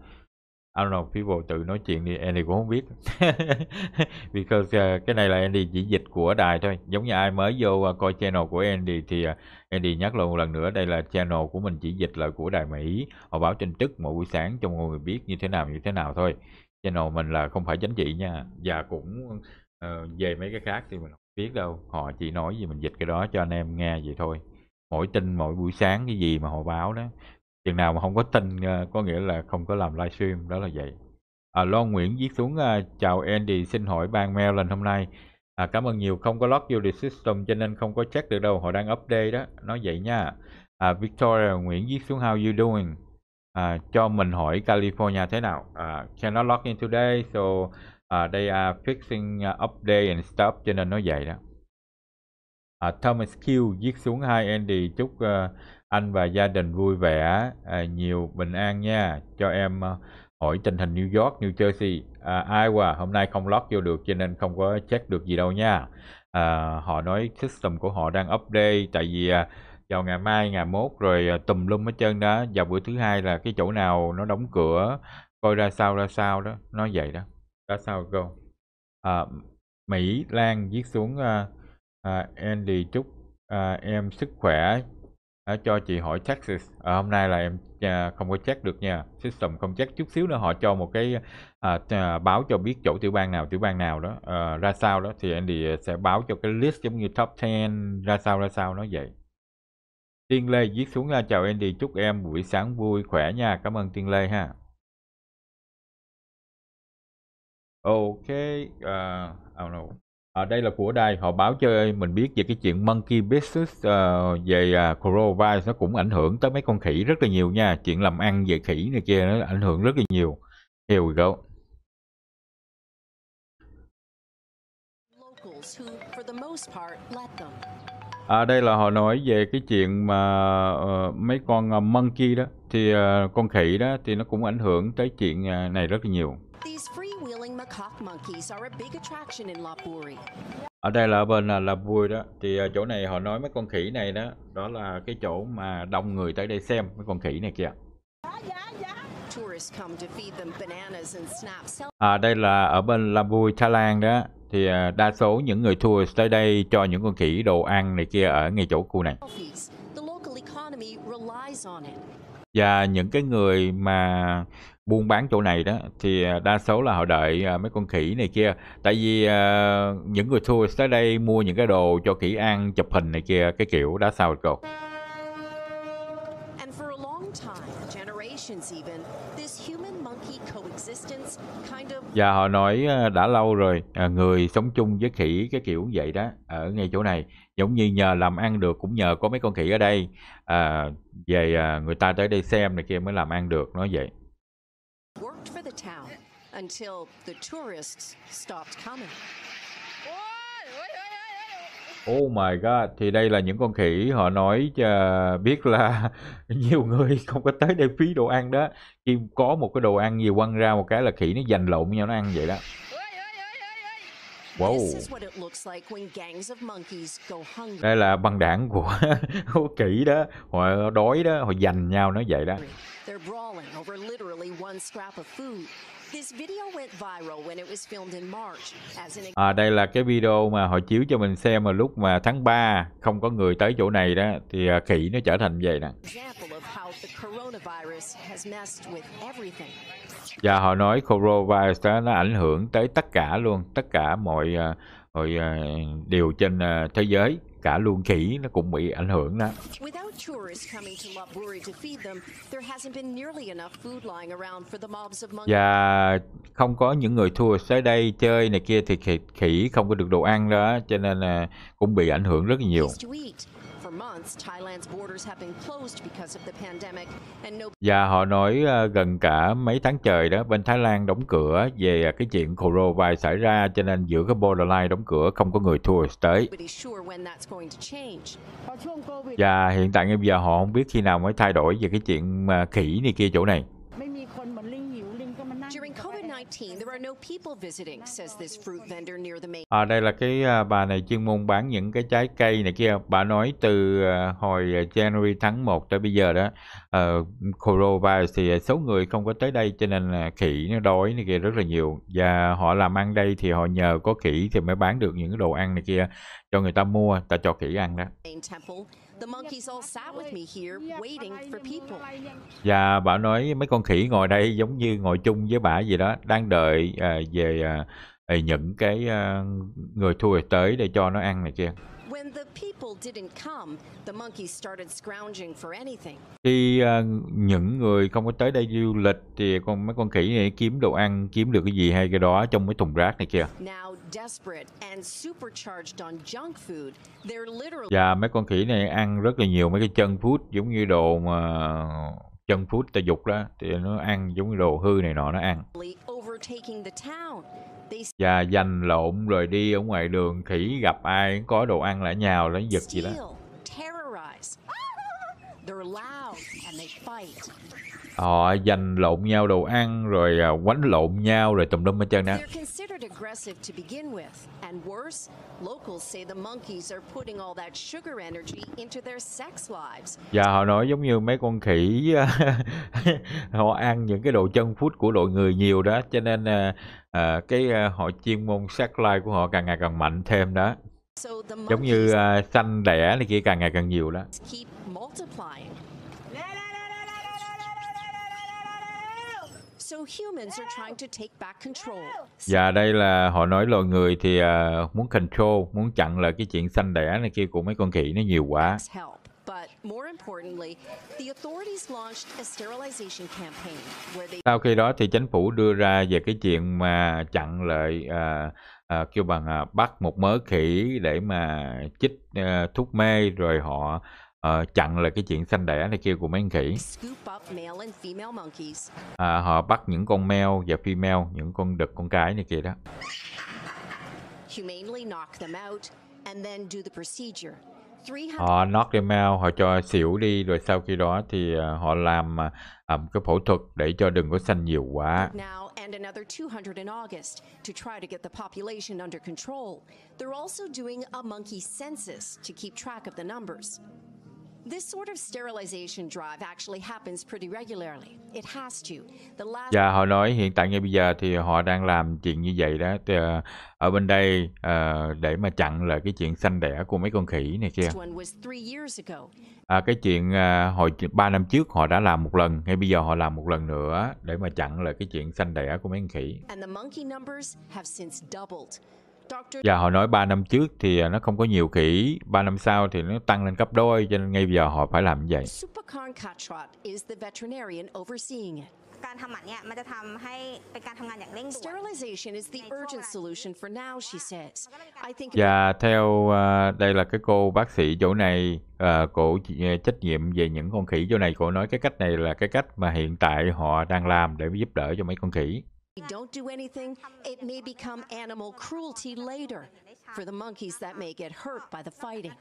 S1: I don't know, people tự nói chuyện đi, Andy cũng không biết. Because uh, cái này là Andy chỉ dịch của đài thôi. Giống như ai mới vô uh, coi channel của Andy thì uh, Andy nhắc lại một lần nữa, đây là channel của mình chỉ dịch là của đài Mỹ. Họ báo tin tức mỗi buổi sáng cho mọi người biết như thế nào như thế nào thôi. Channel mình là không phải chính trị nha. Và cũng uh, về mấy cái khác thì mình không biết đâu. Họ chỉ nói gì mình dịch cái đó cho anh em nghe vậy thôi. Mỗi tin mỗi buổi sáng cái gì mà họ báo đó chừng nào mà không có tin ờ, có nghĩa là không có làm livestream đó là vậy à, Loan Nguyễn viết xuống à, chào Andy xin hỏi ban mail lần hôm nay à, cảm ơn nhiều không có log unit system cho nên không có check được đâu họ đang update đó nói vậy nha à, Victoria Nguyễn viết xuống how you doing à, cho mình hỏi California thế nào à, cannot log in today so uh, they are fixing uh, update and stuff cho nên nói vậy đó à, Thomas Q viết xuống hai Andy chúc uh, anh và gia đình vui vẻ à, nhiều bình an nha cho em ờ, hỏi tình hình New York New Jersey à, Iowa hôm nay không lót vô được cho nên không có check được gì đâu nha à, họ nói system của họ đang update tại vì à, vào ngày mai ngày mốt rồi à, tùm lum hết trơn đó vào bữa thứ hai là cái chỗ nào nó đóng cửa coi ra sao ra sao đó nó vậy đó ra sao cô à, Mỹ Lan viết xuống à, à, Andy chúc à, em sức khỏe nó cho chị hỏi taxes à, hôm nay là em à, không có check được nha system không check chút xíu nữa họ cho một cái à, à, báo cho biết chỗ tiểu bang nào tiểu bang nào đó à, ra sao đó thì Andy sẽ báo cho cái list giống như top 10
S3: ra sao ra sao nó vậy Tiên Lê viết xuống là chào Andy chúc em buổi sáng vui khỏe nha cảm ơn Tiên Lê ha Ok uh, I don't À, đây là của đài họ báo cho mình biết về cái chuyện
S1: monkey business uh, về uh, coronavirus nó cũng ảnh hưởng tới mấy con khỉ rất là nhiều nha chuyện
S3: làm ăn về khỉ này kia nó ảnh hưởng rất là nhiều hiểu we go
S1: à, đây là họ nói về cái chuyện mà uh, mấy con uh, monkey đó thì ờ, con khỉ đó thì nó cũng ảnh hưởng tới chuyện ờ, này rất là nhiều. Ở đây là bên là ờ, Lapui đó, thì chỗ này họ nói mấy con khỉ này đó, đó là cái chỗ mà đông người tới đây xem mấy con khỉ này kìa. À, đây là ở bên Lapui, Thái Lan đó, thì đa số những người tour tới đây cho những con khỉ đồ ăn này kia ở ngay chỗ khu này. Và những cái người mà buôn bán chỗ này đó thì à, đa số là họ đợi à, mấy con khỉ này kia tại vì à, những người thua tới đây mua những cái đồ cho khỉ ăn chụp hình này kia cái kiểu đã sao cô và họ nói à, đã lâu rồi người sống chung với khỉ cái kiểu vậy đó ở ngay chỗ này giống như nhờ làm ăn được cũng nhờ có mấy con khỉ ở đây à, về à, người ta tới đây xem này kia mới làm ăn được nói vậy Oh my god, thì đây là những con khỉ họ nói uh, biết là nhiều người không có tới đây phí đồ ăn đó. Khi có một cái đồ ăn gì quăng ra một cái là khỉ nó giành lộn với nhau nó ăn vậy đó. Wow. Đây là băng đảng của Âu Kỳ đó, họ đói đó, họ giành nhau nó vậy đó. À, đây là cái video mà họ chiếu cho mình xem mà lúc mà tháng 3 không có người tới chỗ này đó thì à, Kỳ nó trở thành vậy nè. Và dạ, họ nói coronavirus đó nó ảnh hưởng tới tất cả luôn, tất cả mọi à, mọi à, điều trên à, thế giới cả luôn khỉ nó cũng bị ảnh hưởng đó. Và dạ, không có những người thua tới đây chơi này kia thì khỉ, không có được đồ ăn đó cho nên cũng bị ảnh hưởng rất nhiều.
S4: Và
S1: dạ, họ nói ờ, gần cả mấy tháng trời đó, bên Thái Lan đóng cửa về à, cái chuyện coronavirus xảy ra cho nên giữa cái borderline đóng cửa không có người tourist tới.
S4: Và dạ,
S1: hiện tại bây giờ họ không biết khi nào mới thay đổi về cái chuyện khỉ này kia chỗ này ở à, đây là cái à, bà này chuyên môn bán những cái trái cây này kia. Bà nói từ à, hồi January tháng 1 tới bây giờ đó, uh, coronavirus thì số người không có tới đây cho nên là khỉ nó đói này kia rất là nhiều. Và họ làm ăn đây thì họ nhờ có khỉ thì mới bán được những cái đồ ăn này kia cho người ta mua, ta cho khỉ ăn đó.
S4: Và
S1: dạ, bảo nói mấy con khỉ ngồi đây giống như ngồi chung với bà gì đó, đang đợi uh, về uh, những cái uh, người thua tới để cho nó ăn này kia. When
S4: the people didn't come, the monkeys started scrounging for anything.
S1: Khi uh, những người không có tới đây du lịch thì con mấy con khỉ này kiếm đồ ăn, kiếm được cái gì hay cái đó trong mấy thùng rác này kia.
S4: Now desperate and supercharged on junk food, they're
S1: literally Và mấy con khỉ này ăn rất là nhiều mấy cái chân food giống như đồ mà chân food ta dục đó thì nó ăn giống như đồ hư này nọ nó ăn. Và giành lộn rồi đi ở ngoài đường khỉ gặp ai có đồ ăn lại nhào lấy giật gì đó họ ờ, giành lộn nhau đồ ăn rồi à, quánh lộn nhau rồi tùm lum hết trơn đó
S4: và
S1: dạ, họ nói giống như mấy con khỉ à, họ ăn những cái đồ chân phút của đội người nhiều đó cho nên uh, cái uh, họ chuyên môn sát lai của họ càng ngày càng mạnh thêm đó giống như uh, xanh đẻ này kia càng ngày càng nhiều đó
S4: Và
S1: dạ, đây là họ nói loài người thì uh, muốn control, muốn chặn lại cái chuyện sanh đẻ này kia của mấy con khỉ nó nhiều quá. Sau khi đó thì chính phủ đưa ra về cái chuyện mà chặn lại uh, à, kêu bằng à, bắt một mớ khỉ để mà chích à, thuốc mê rồi họ uh, chặn là cái chuyện xanh đẻ này kia của mấy con khỉ à, họ bắt những con mèo và female những con đực con cái này kia đó họ knock them out họ cho xỉu đi rồi sau khi đó thì à, họ làm um, cái phẫu thuật để cho đừng có xanh nhiều quá
S4: and another 200 in August to try to get the population under control. They're also doing a monkey census to keep track of the numbers. This sort of sterilization drive actually happens pretty regularly. It has to. The last
S1: Dạ họ nói hiện tại ngay bây giờ thì họ đang làm chuyện như vậy đó thì, uh, ở bên đây uh, để mà chặn lại cái chuyện sanh đẻ của mấy con khỉ này kia. À, cái chuyện uh, hồi ba năm trước họ đã làm một lần, ngay bây giờ họ làm một lần nữa để mà chặn lại cái chuyện sanh đẻ của mấy con khỉ.
S4: And the monkey numbers have since doubled.
S1: Dạ họ nói 3 năm trước thì à, nó không có nhiều khỉ, 3 năm sau thì nó tăng lên gấp đôi cho nên ngay bây giờ họ phải làm như vậy.
S4: Và à,
S1: dạ, theo à, đây là cái cô bác sĩ chỗ này, cô cổ trách nhiệm về những con khỉ chỗ này, cô nói cái cách này là cái cách mà hiện tại họ đang làm để giúp đỡ cho mấy con khỉ
S4: don't do anything, it may become animal cruelty later. For the monkeys that may get hurt by the fighting.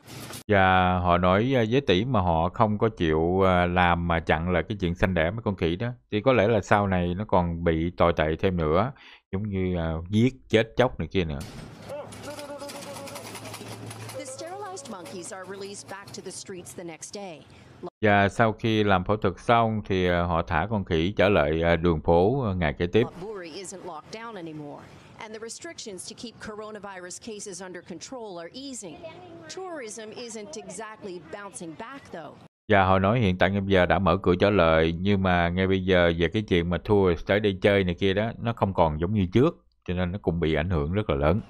S1: Và họ nói à, với tỷ mà họ không có chịu à, làm mà chặn là cái chuyện sanh đẻ mấy con khỉ đó thì có lẽ là sau này nó còn bị tồi tệ thêm nữa giống như uh, giết chết chóc này kia nữa.
S4: The sterilized monkeys are released back to the streets the next day.
S1: Và dạ, sau khi làm phẫu thuật xong thì ờ, họ thả con khỉ trở lại ờ, đường phố ờ, ngày kế tiếp.
S4: And the restrictions to keep coronavirus cases under control are easing. Tourism isn't exactly bouncing back though.
S1: Và dạ, họ nói hiện tại bây giờ đã mở cửa trở lại nhưng mà ngay bây giờ về cái chuyện mà tour tới đây chơi này kia đó nó không còn giống như trước cho nên nó cũng bị ảnh hưởng rất là lớn.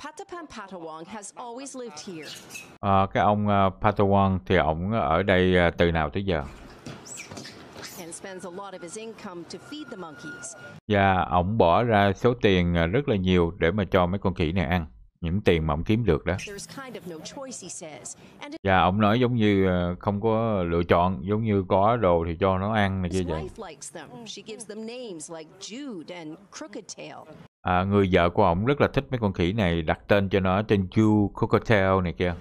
S4: Patapan Patawang has always lived here.
S1: À, cái ông uh, à, Patawang thì ổng ở đây uh, từ nào tới giờ?
S4: spends a lot of his income to feed the monkeys.
S1: Và ổng bỏ ra số tiền à, rất là nhiều để mà cho mấy con khỉ này ăn những tiền mà ông kiếm được đó. Và ông nói giống như không có lựa chọn, giống như có đồ thì cho nó ăn này kia vậy à, người vợ của ông rất là thích mấy con khỉ này đặt tên cho nó tên Jew Cocktail này kia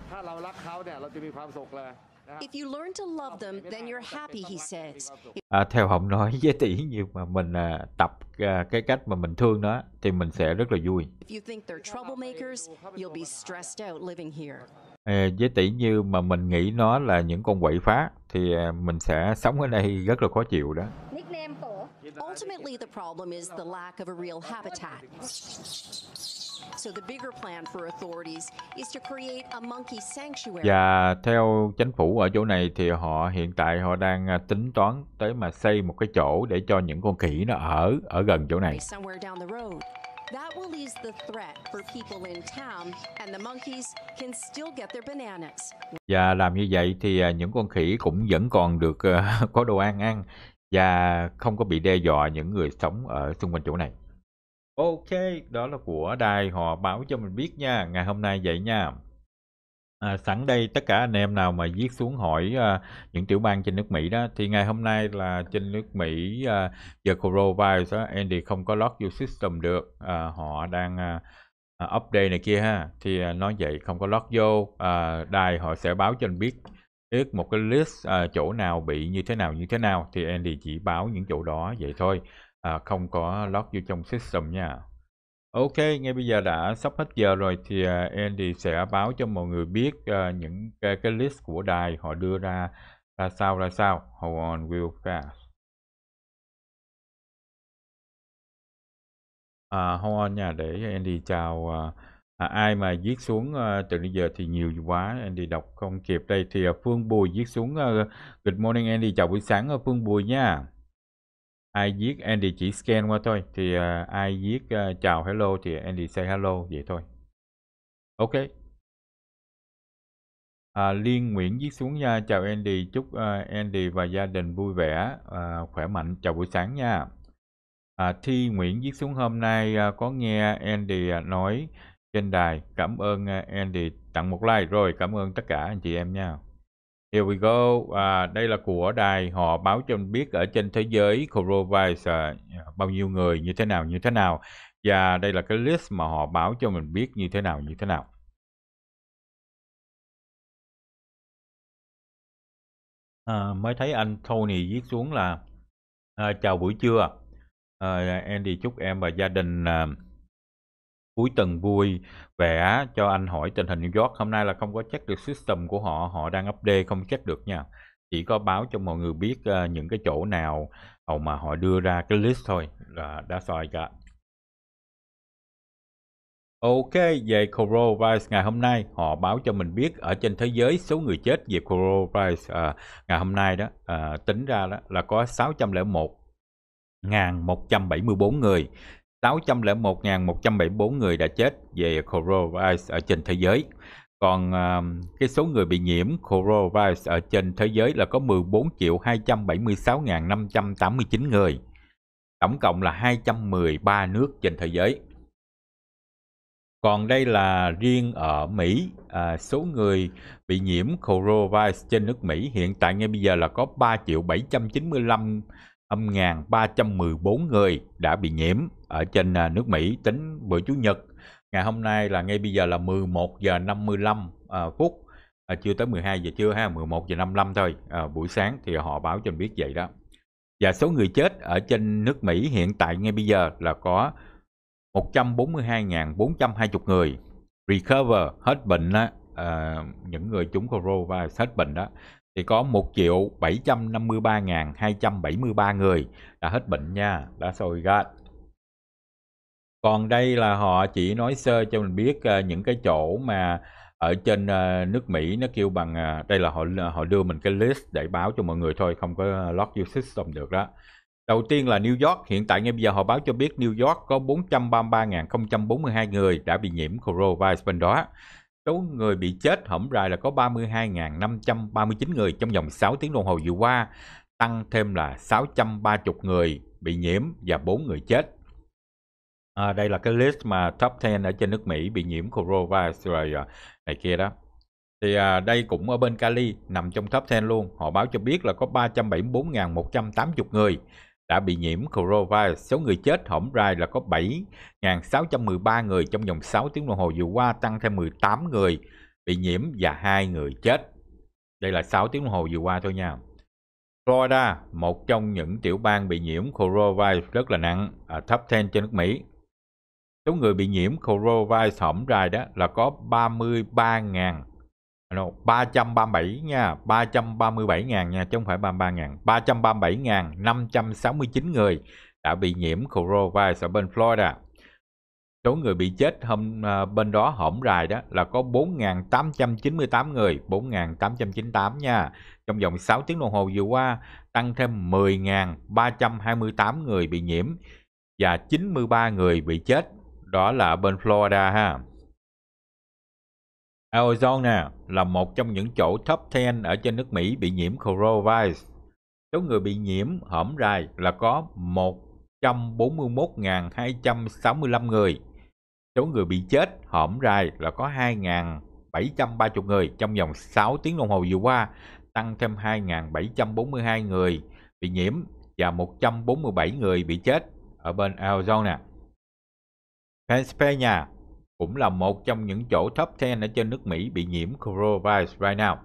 S1: à, theo ông nói với tỷ như mà mình à, tập à, cái cách mà mình thương nó thì mình sẽ rất là vui à, với tỷ như mà mình nghĩ nó là những con quậy phá thì à, mình sẽ sống ở đây rất là khó chịu đó
S4: nickname của Ultimately, the problem is the lack of a real habitat. So the bigger plan for authorities
S6: is to create a monkey sanctuary.
S1: Và theo chính phủ ở chỗ này thì họ hiện tại họ đang à, tính toán tới mà xây một cái chỗ để cho những con khỉ nó ở ở gần chỗ này.
S4: That will ease the threat for people in town and the monkeys can still get their bananas.
S1: Và làm như vậy thì à, những con khỉ cũng vẫn còn được uh, có đồ ăn ăn và không có bị đe dọa những người sống ở xung quanh chỗ này. Ok, đó là của đài họ báo cho mình biết nha, ngày hôm nay vậy nha. À, sẵn đây tất cả anh em nào mà viết xuống hỏi à, những tiểu bang trên nước Mỹ đó thì ngày hôm nay là trên nước Mỹ à, giờ coronavirus đó, Andy không có log vô system được à, họ đang à, à, update này kia ha thì à, nói vậy không có log vô à, đài họ sẽ báo cho anh biết biết một cái list à, chỗ nào bị như thế nào như thế nào thì Andy chỉ báo những chỗ đó vậy thôi à, không có lót vô trong system nha Ok ngay bây giờ đã sắp hết giờ rồi thì à, Andy
S3: sẽ báo cho mọi người biết uh, những cái, cái list của đài họ đưa ra ra sao ra sao hold on real fast à, hold on nha để Andy chào uh, à, ai mà viết xuống
S1: à, từ bây giờ thì nhiều quá Andy đọc không kịp đây thì à, Phương Bùi viết xuống à, Good morning Andy chào buổi sáng à, Phương Bùi nha ai viết Andy chỉ scan qua thôi thì à, ai viết à, chào hello thì Andy say hello vậy thôi ok À, Liên Nguyễn viết xuống nha, chào Andy, chúc uh, Andy và gia đình vui vẻ, uh, khỏe mạnh, chào buổi sáng nha. À, Thi Nguyễn viết xuống hôm nay uh, có nghe Andy nói trên đài. Cảm ơn à, Andy tặng một like rồi. Cảm ơn tất cả anh chị em nha. Here we go. À, đây là của đài họ báo cho mình biết ở trên thế giới coronavirus à, bao nhiêu người như
S3: thế nào như thế nào và đây là cái list mà họ báo cho mình biết như thế nào như thế nào. À,
S1: mới thấy anh Tony viết xuống là à, chào buổi trưa. À, Andy chúc em và gia đình à, cuối tuần vui vẽ cho anh hỏi tình hình New York hôm nay là không có check được system của họ họ đang update không check được nha chỉ có báo cho mọi người biết uh, những cái chỗ nào mà họ đưa ra cái list thôi là đã soi cả Ok, về coronavirus ngày hôm nay họ báo cho mình biết ở trên thế giới số người chết về coronavirus à, ngày hôm nay đó à, tính ra đó là có 601 1.174 người 601.174 người đã chết về coronavirus ở trên thế giới. Còn uh, cái số người bị nhiễm coronavirus ở trên thế giới là có 14 276.589 người. Tổng cộng là 213 nước trên thế giới. Còn đây là riêng ở Mỹ, à, số người bị nhiễm coronavirus trên nước Mỹ hiện tại ngay bây giờ là có 3 triệu 795 âm ngàn 314 người đã bị nhiễm ở trên à, nước Mỹ tính bữa Chủ nhật. Ngày hôm nay là ngay bây giờ là 11 giờ 55 à, phút, à, chưa tới 12 giờ chưa ha, 11 giờ 55 thôi. À, buổi sáng thì họ báo cho mình biết vậy đó. Và số người chết ở trên nước Mỹ hiện tại ngay bây giờ là có 142.420 người recover hết bệnh đó, à, những người chúng coronavirus hết bệnh đó thì có 1 triệu 753 ngàn 273 người đã hết bệnh nha. Đã rồi God. Còn đây là họ chỉ nói sơ cho mình biết ờ, những cái chỗ mà ở trên ờ, nước Mỹ nó kêu bằng ờ, đây là họ họ đưa mình cái list để báo cho mọi người thôi không có lock usage system được đó. Đầu tiên là New York, hiện tại ngay bây giờ họ báo cho biết New York có 433.042 người đã bị nhiễm coronavirus bên đó. Số người bị chết hỏng rài là có 32.539 người trong vòng 6 tiếng đồng hồ vừa qua, tăng thêm là 630 người bị nhiễm và 4 người chết. À, đây là cái list mà top 10 ở trên nước Mỹ bị nhiễm coronavirus rồi này kia đó. Thì à, đây cũng ở bên Cali, nằm trong top 10 luôn. Họ báo cho biết là có 374.180 người đã bị nhiễm coronavirus. Số người chết hổm rai là có 7.613 người trong vòng 6 tiếng đồng hồ vừa qua, tăng thêm 18 người bị nhiễm và 2 người chết. Đây là 6 tiếng đồng hồ vừa qua thôi nha. Florida, một trong những tiểu bang bị nhiễm coronavirus rất là nặng, ở à, top 10 trên nước Mỹ. Số người bị nhiễm coronavirus hổm rai đó là có 33.000 Hello, 337 nha, 337 ngàn nha, chứ không phải 33 ngàn. 337 ngàn 569 người đã bị nhiễm coronavirus ở bên Florida. Số người bị chết hôm ờ, bên đó hổm rài đó là có 4.898 người, 4.898 nha. Trong vòng 6 tiếng đồng hồ vừa qua, tăng thêm 10.328 người bị nhiễm và 93 người bị chết. Đó là bên Florida ha. Arizona là một trong những chỗ top 10 ở trên nước Mỹ bị nhiễm coronavirus. Số người bị nhiễm hổm rày là có 141.265 người. Số người bị chết hổm rày là có 2.730 người trong vòng 6 tiếng đồng hồ vừa qua, tăng thêm 2.742 người bị nhiễm và 147 người bị chết ở bên Arizona. Pennsylvania cũng là một trong những chỗ top 10 ở trên nước Mỹ bị nhiễm coronavirus right now.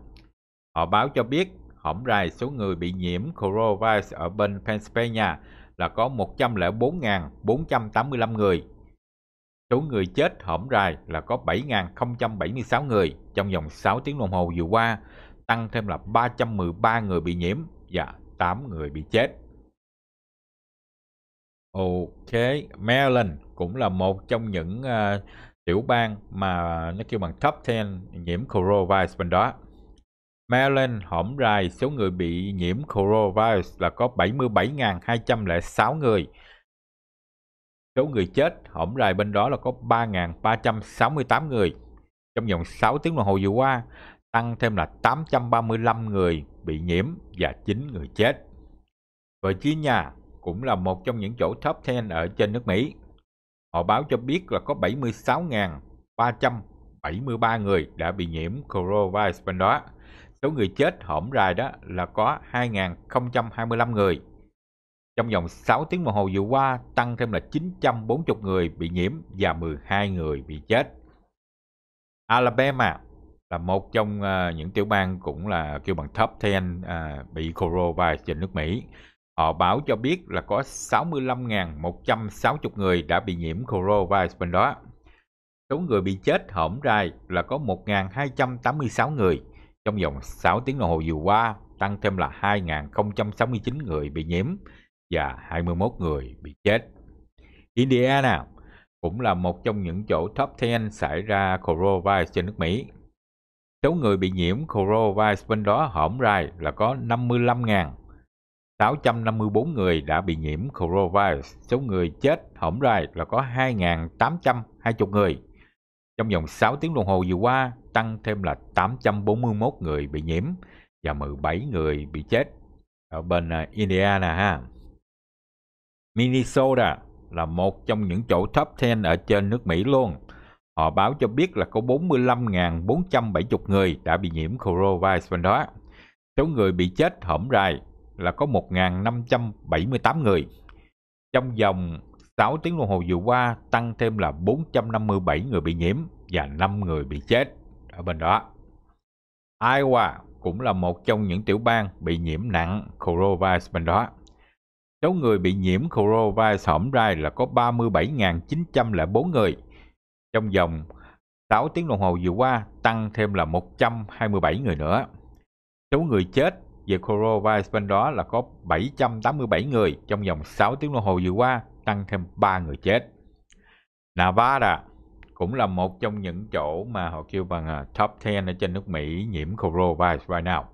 S1: Họ báo cho biết hỏng rài số người bị nhiễm coronavirus ở bên Pennsylvania là có 104.485 người. Số người chết hỏng rài là có 7.076 người trong vòng 6 tiếng đồng hồ vừa qua, tăng thêm là 313 người bị nhiễm và 8 người bị chết. Ok, Maryland cũng là một trong những uh, tiểu bang mà nó kêu bằng top 10 nhiễm coronavirus bên đó. Maryland hõm rài số người bị nhiễm coronavirus là có 77.206 người. Số người chết hõm rài bên đó là có 3.368 người. Trong vòng 6 tiếng đồng hồ vừa qua, tăng thêm là 835 người bị nhiễm và 9 người chết. Virginia cũng là một trong những chỗ top 10 ở trên nước Mỹ Họ báo cho biết là có 76.373 người đã bị nhiễm coronavirus bên đó. Số người chết hổm rài đó là có 2.025 người. Trong vòng 6 tiếng đồng hồ vừa qua, tăng thêm là 940 người bị nhiễm và 12 người bị chết. Alabama là một trong à, những tiểu bang cũng là kêu bằng top 10 uh, à, bị coronavirus trên nước Mỹ. Họ báo cho biết là có 65.160 người đã bị nhiễm coronavirus bên đó. Số người bị chết hổm rai là có 1.286 người trong vòng 6 tiếng đồng hồ vừa qua, tăng thêm là 2.069 người bị nhiễm và 21 người bị chết. Indiana cũng là một trong những chỗ top 10 xảy ra coronavirus trên nước Mỹ. Số người bị nhiễm coronavirus bên đó hổm rai là có 55.000 654 người đã bị nhiễm coronavirus, số người chết hổm rày là có 2.820 người. Trong vòng 6 tiếng đồng hồ vừa qua, tăng thêm là 841 người bị nhiễm và 17 người bị chết ở bên à, Indiana ha. Minnesota là một trong những chỗ top 10 ở trên nước Mỹ luôn. Họ báo cho biết là có 45.470 người đã bị nhiễm coronavirus bên đó. Số người bị chết hổm rày là có 1.578 người. Trong vòng 6 tiếng đồng hồ vừa qua tăng thêm là 457 người bị nhiễm và 5 người bị chết ở bên đó. Iowa cũng là một trong những tiểu bang bị nhiễm nặng coronavirus bên đó. Số người bị nhiễm coronavirus hổm ra là có 37.904 người. Trong vòng 6 tiếng đồng hồ vừa qua tăng thêm là 127 người nữa. Số người chết về coronavirus bên đó là có 787 người trong vòng 6 tiếng đồng hồ vừa qua, tăng thêm 3 người chết. Nevada cũng là một trong những chỗ mà họ kêu bằng à, top 10 ở trên nước Mỹ nhiễm coronavirus right now.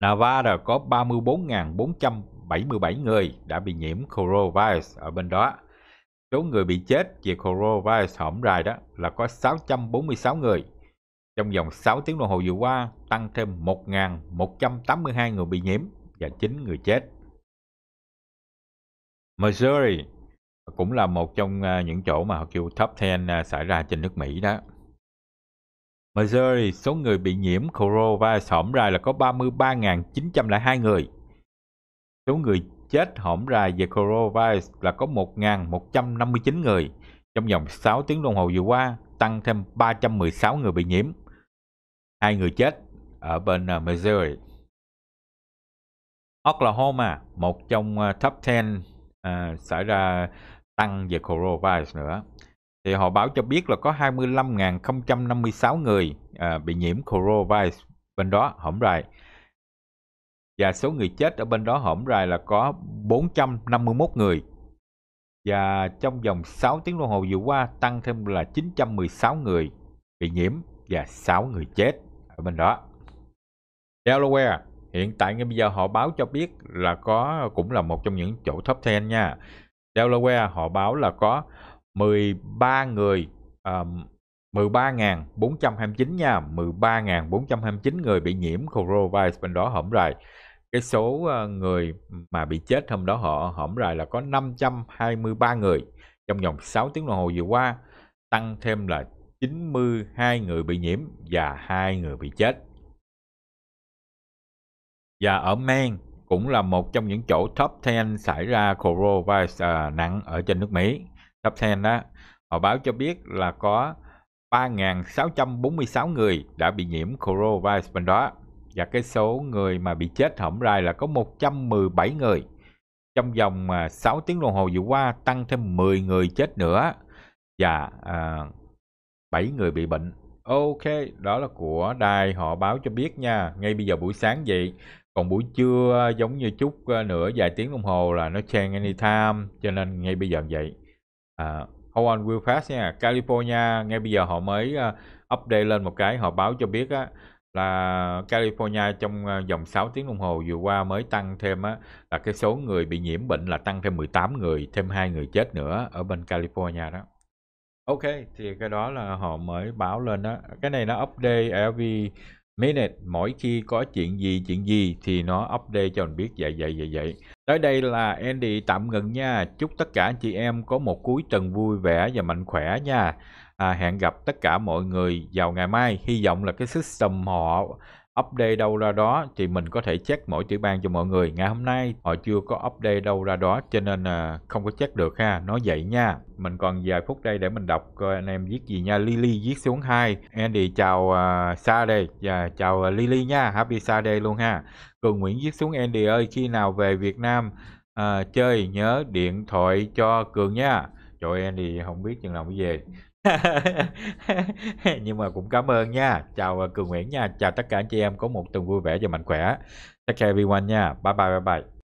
S1: Nevada có 34.477 người đã bị nhiễm coronavirus ở bên đó. Số người bị chết vì coronavirus hổm rài đó là có 646 người, trong vòng 6 tiếng đồng hồ vừa qua, tăng thêm 1.182 người bị nhiễm và 9 người chết. Missouri cũng là một trong à, những chỗ mà họ kêu top 10 à, xảy ra trên nước Mỹ đó. Missouri, số người bị nhiễm coronavirus hổm ra là có 33.902 người. Số người chết hổm ra về coronavirus là có 1.159 người. Trong vòng 6 tiếng đồng hồ vừa qua, tăng thêm 316 người bị nhiễm hai người chết ở bên à, Missouri. Oklahoma, một trong à, top 10 à, xảy ra tăng về coronavirus nữa. Thì họ báo cho biết là có 25.056 người à, bị nhiễm coronavirus bên đó, hổm rài. Và số người chết ở bên đó hổm rài là có 451 người. Và trong vòng 6 tiếng đồng hồ vừa qua tăng thêm là 916 người bị nhiễm và 6 người chết ở bên đó Delaware hiện tại ngay bây giờ họ báo cho biết là có cũng là một trong những chỗ top 10 nha Delaware họ báo là có 13 người um, 13.429 nha 13.429 người bị nhiễm coronavirus bên đó hổm rồi cái số ờ, người mà bị chết hôm đó họ hổm rồi là có 523 người trong vòng 6 tiếng đồng hồ vừa qua tăng thêm là 92 người bị nhiễm và hai người bị chết. Và ở Maine cũng là một trong những chỗ top 10 xảy ra coronavirus à, nặng ở trên nước Mỹ. Top 10 đó, họ báo cho biết là có 3.646 người đã bị nhiễm coronavirus bên đó. Và cái số người mà bị chết hổng rai là có 117 người. Trong vòng 6 à, tiếng đồng hồ vừa qua tăng thêm 10 người chết nữa. Và à, 7 người bị bệnh. Ok, đó là của đài họ báo cho biết nha. Ngay bây giờ buổi sáng vậy. Còn buổi trưa giống như chút ờ, nửa vài tiếng đồng hồ là nó change anytime. Cho nên ngay bây giờ vậy. À, hold on real fast nha. California ngay bây giờ họ mới ờ, update lên một cái. Họ báo cho biết á là California trong ờ, vòng 6 tiếng đồng hồ vừa qua mới tăng thêm á, là cái số người bị nhiễm bệnh là tăng thêm 18 người, thêm hai người chết nữa ở bên California đó. Ok, thì cái đó là họ mới báo lên đó. Cái này nó update à, every minute. Mỗi khi có chuyện gì, chuyện gì thì nó update cho mình biết vậy, vậy, vậy, vậy. Tới đây là Andy tạm ngừng nha. Chúc tất cả anh chị em có một cuối tuần vui vẻ và mạnh khỏe nha. À, hẹn gặp tất cả mọi người vào ngày mai. Hy vọng là cái system họ update đâu ra đó thì mình có thể check mỗi tiểu bang cho mọi người ngày hôm nay họ chưa có update đâu ra đó cho nên là không có check được ha nói vậy nha mình còn vài phút đây để mình đọc coi anh em viết gì nha Lily viết xuống hai Andy chào uh, à, Saturday và dạ, chào à, Lily nha Happy Saturday luôn ha Cường Nguyễn viết xuống Andy ơi khi nào về Việt Nam uh, chơi nhớ điện thoại cho Cường nha trời Andy không biết chừng nào mới về nhưng mà cũng cảm ơn nha chào à, cường nguyễn nha chào tất cả anh chị em có một tuần vui vẻ và mạnh khỏe take care everyone nha bye bye bye bye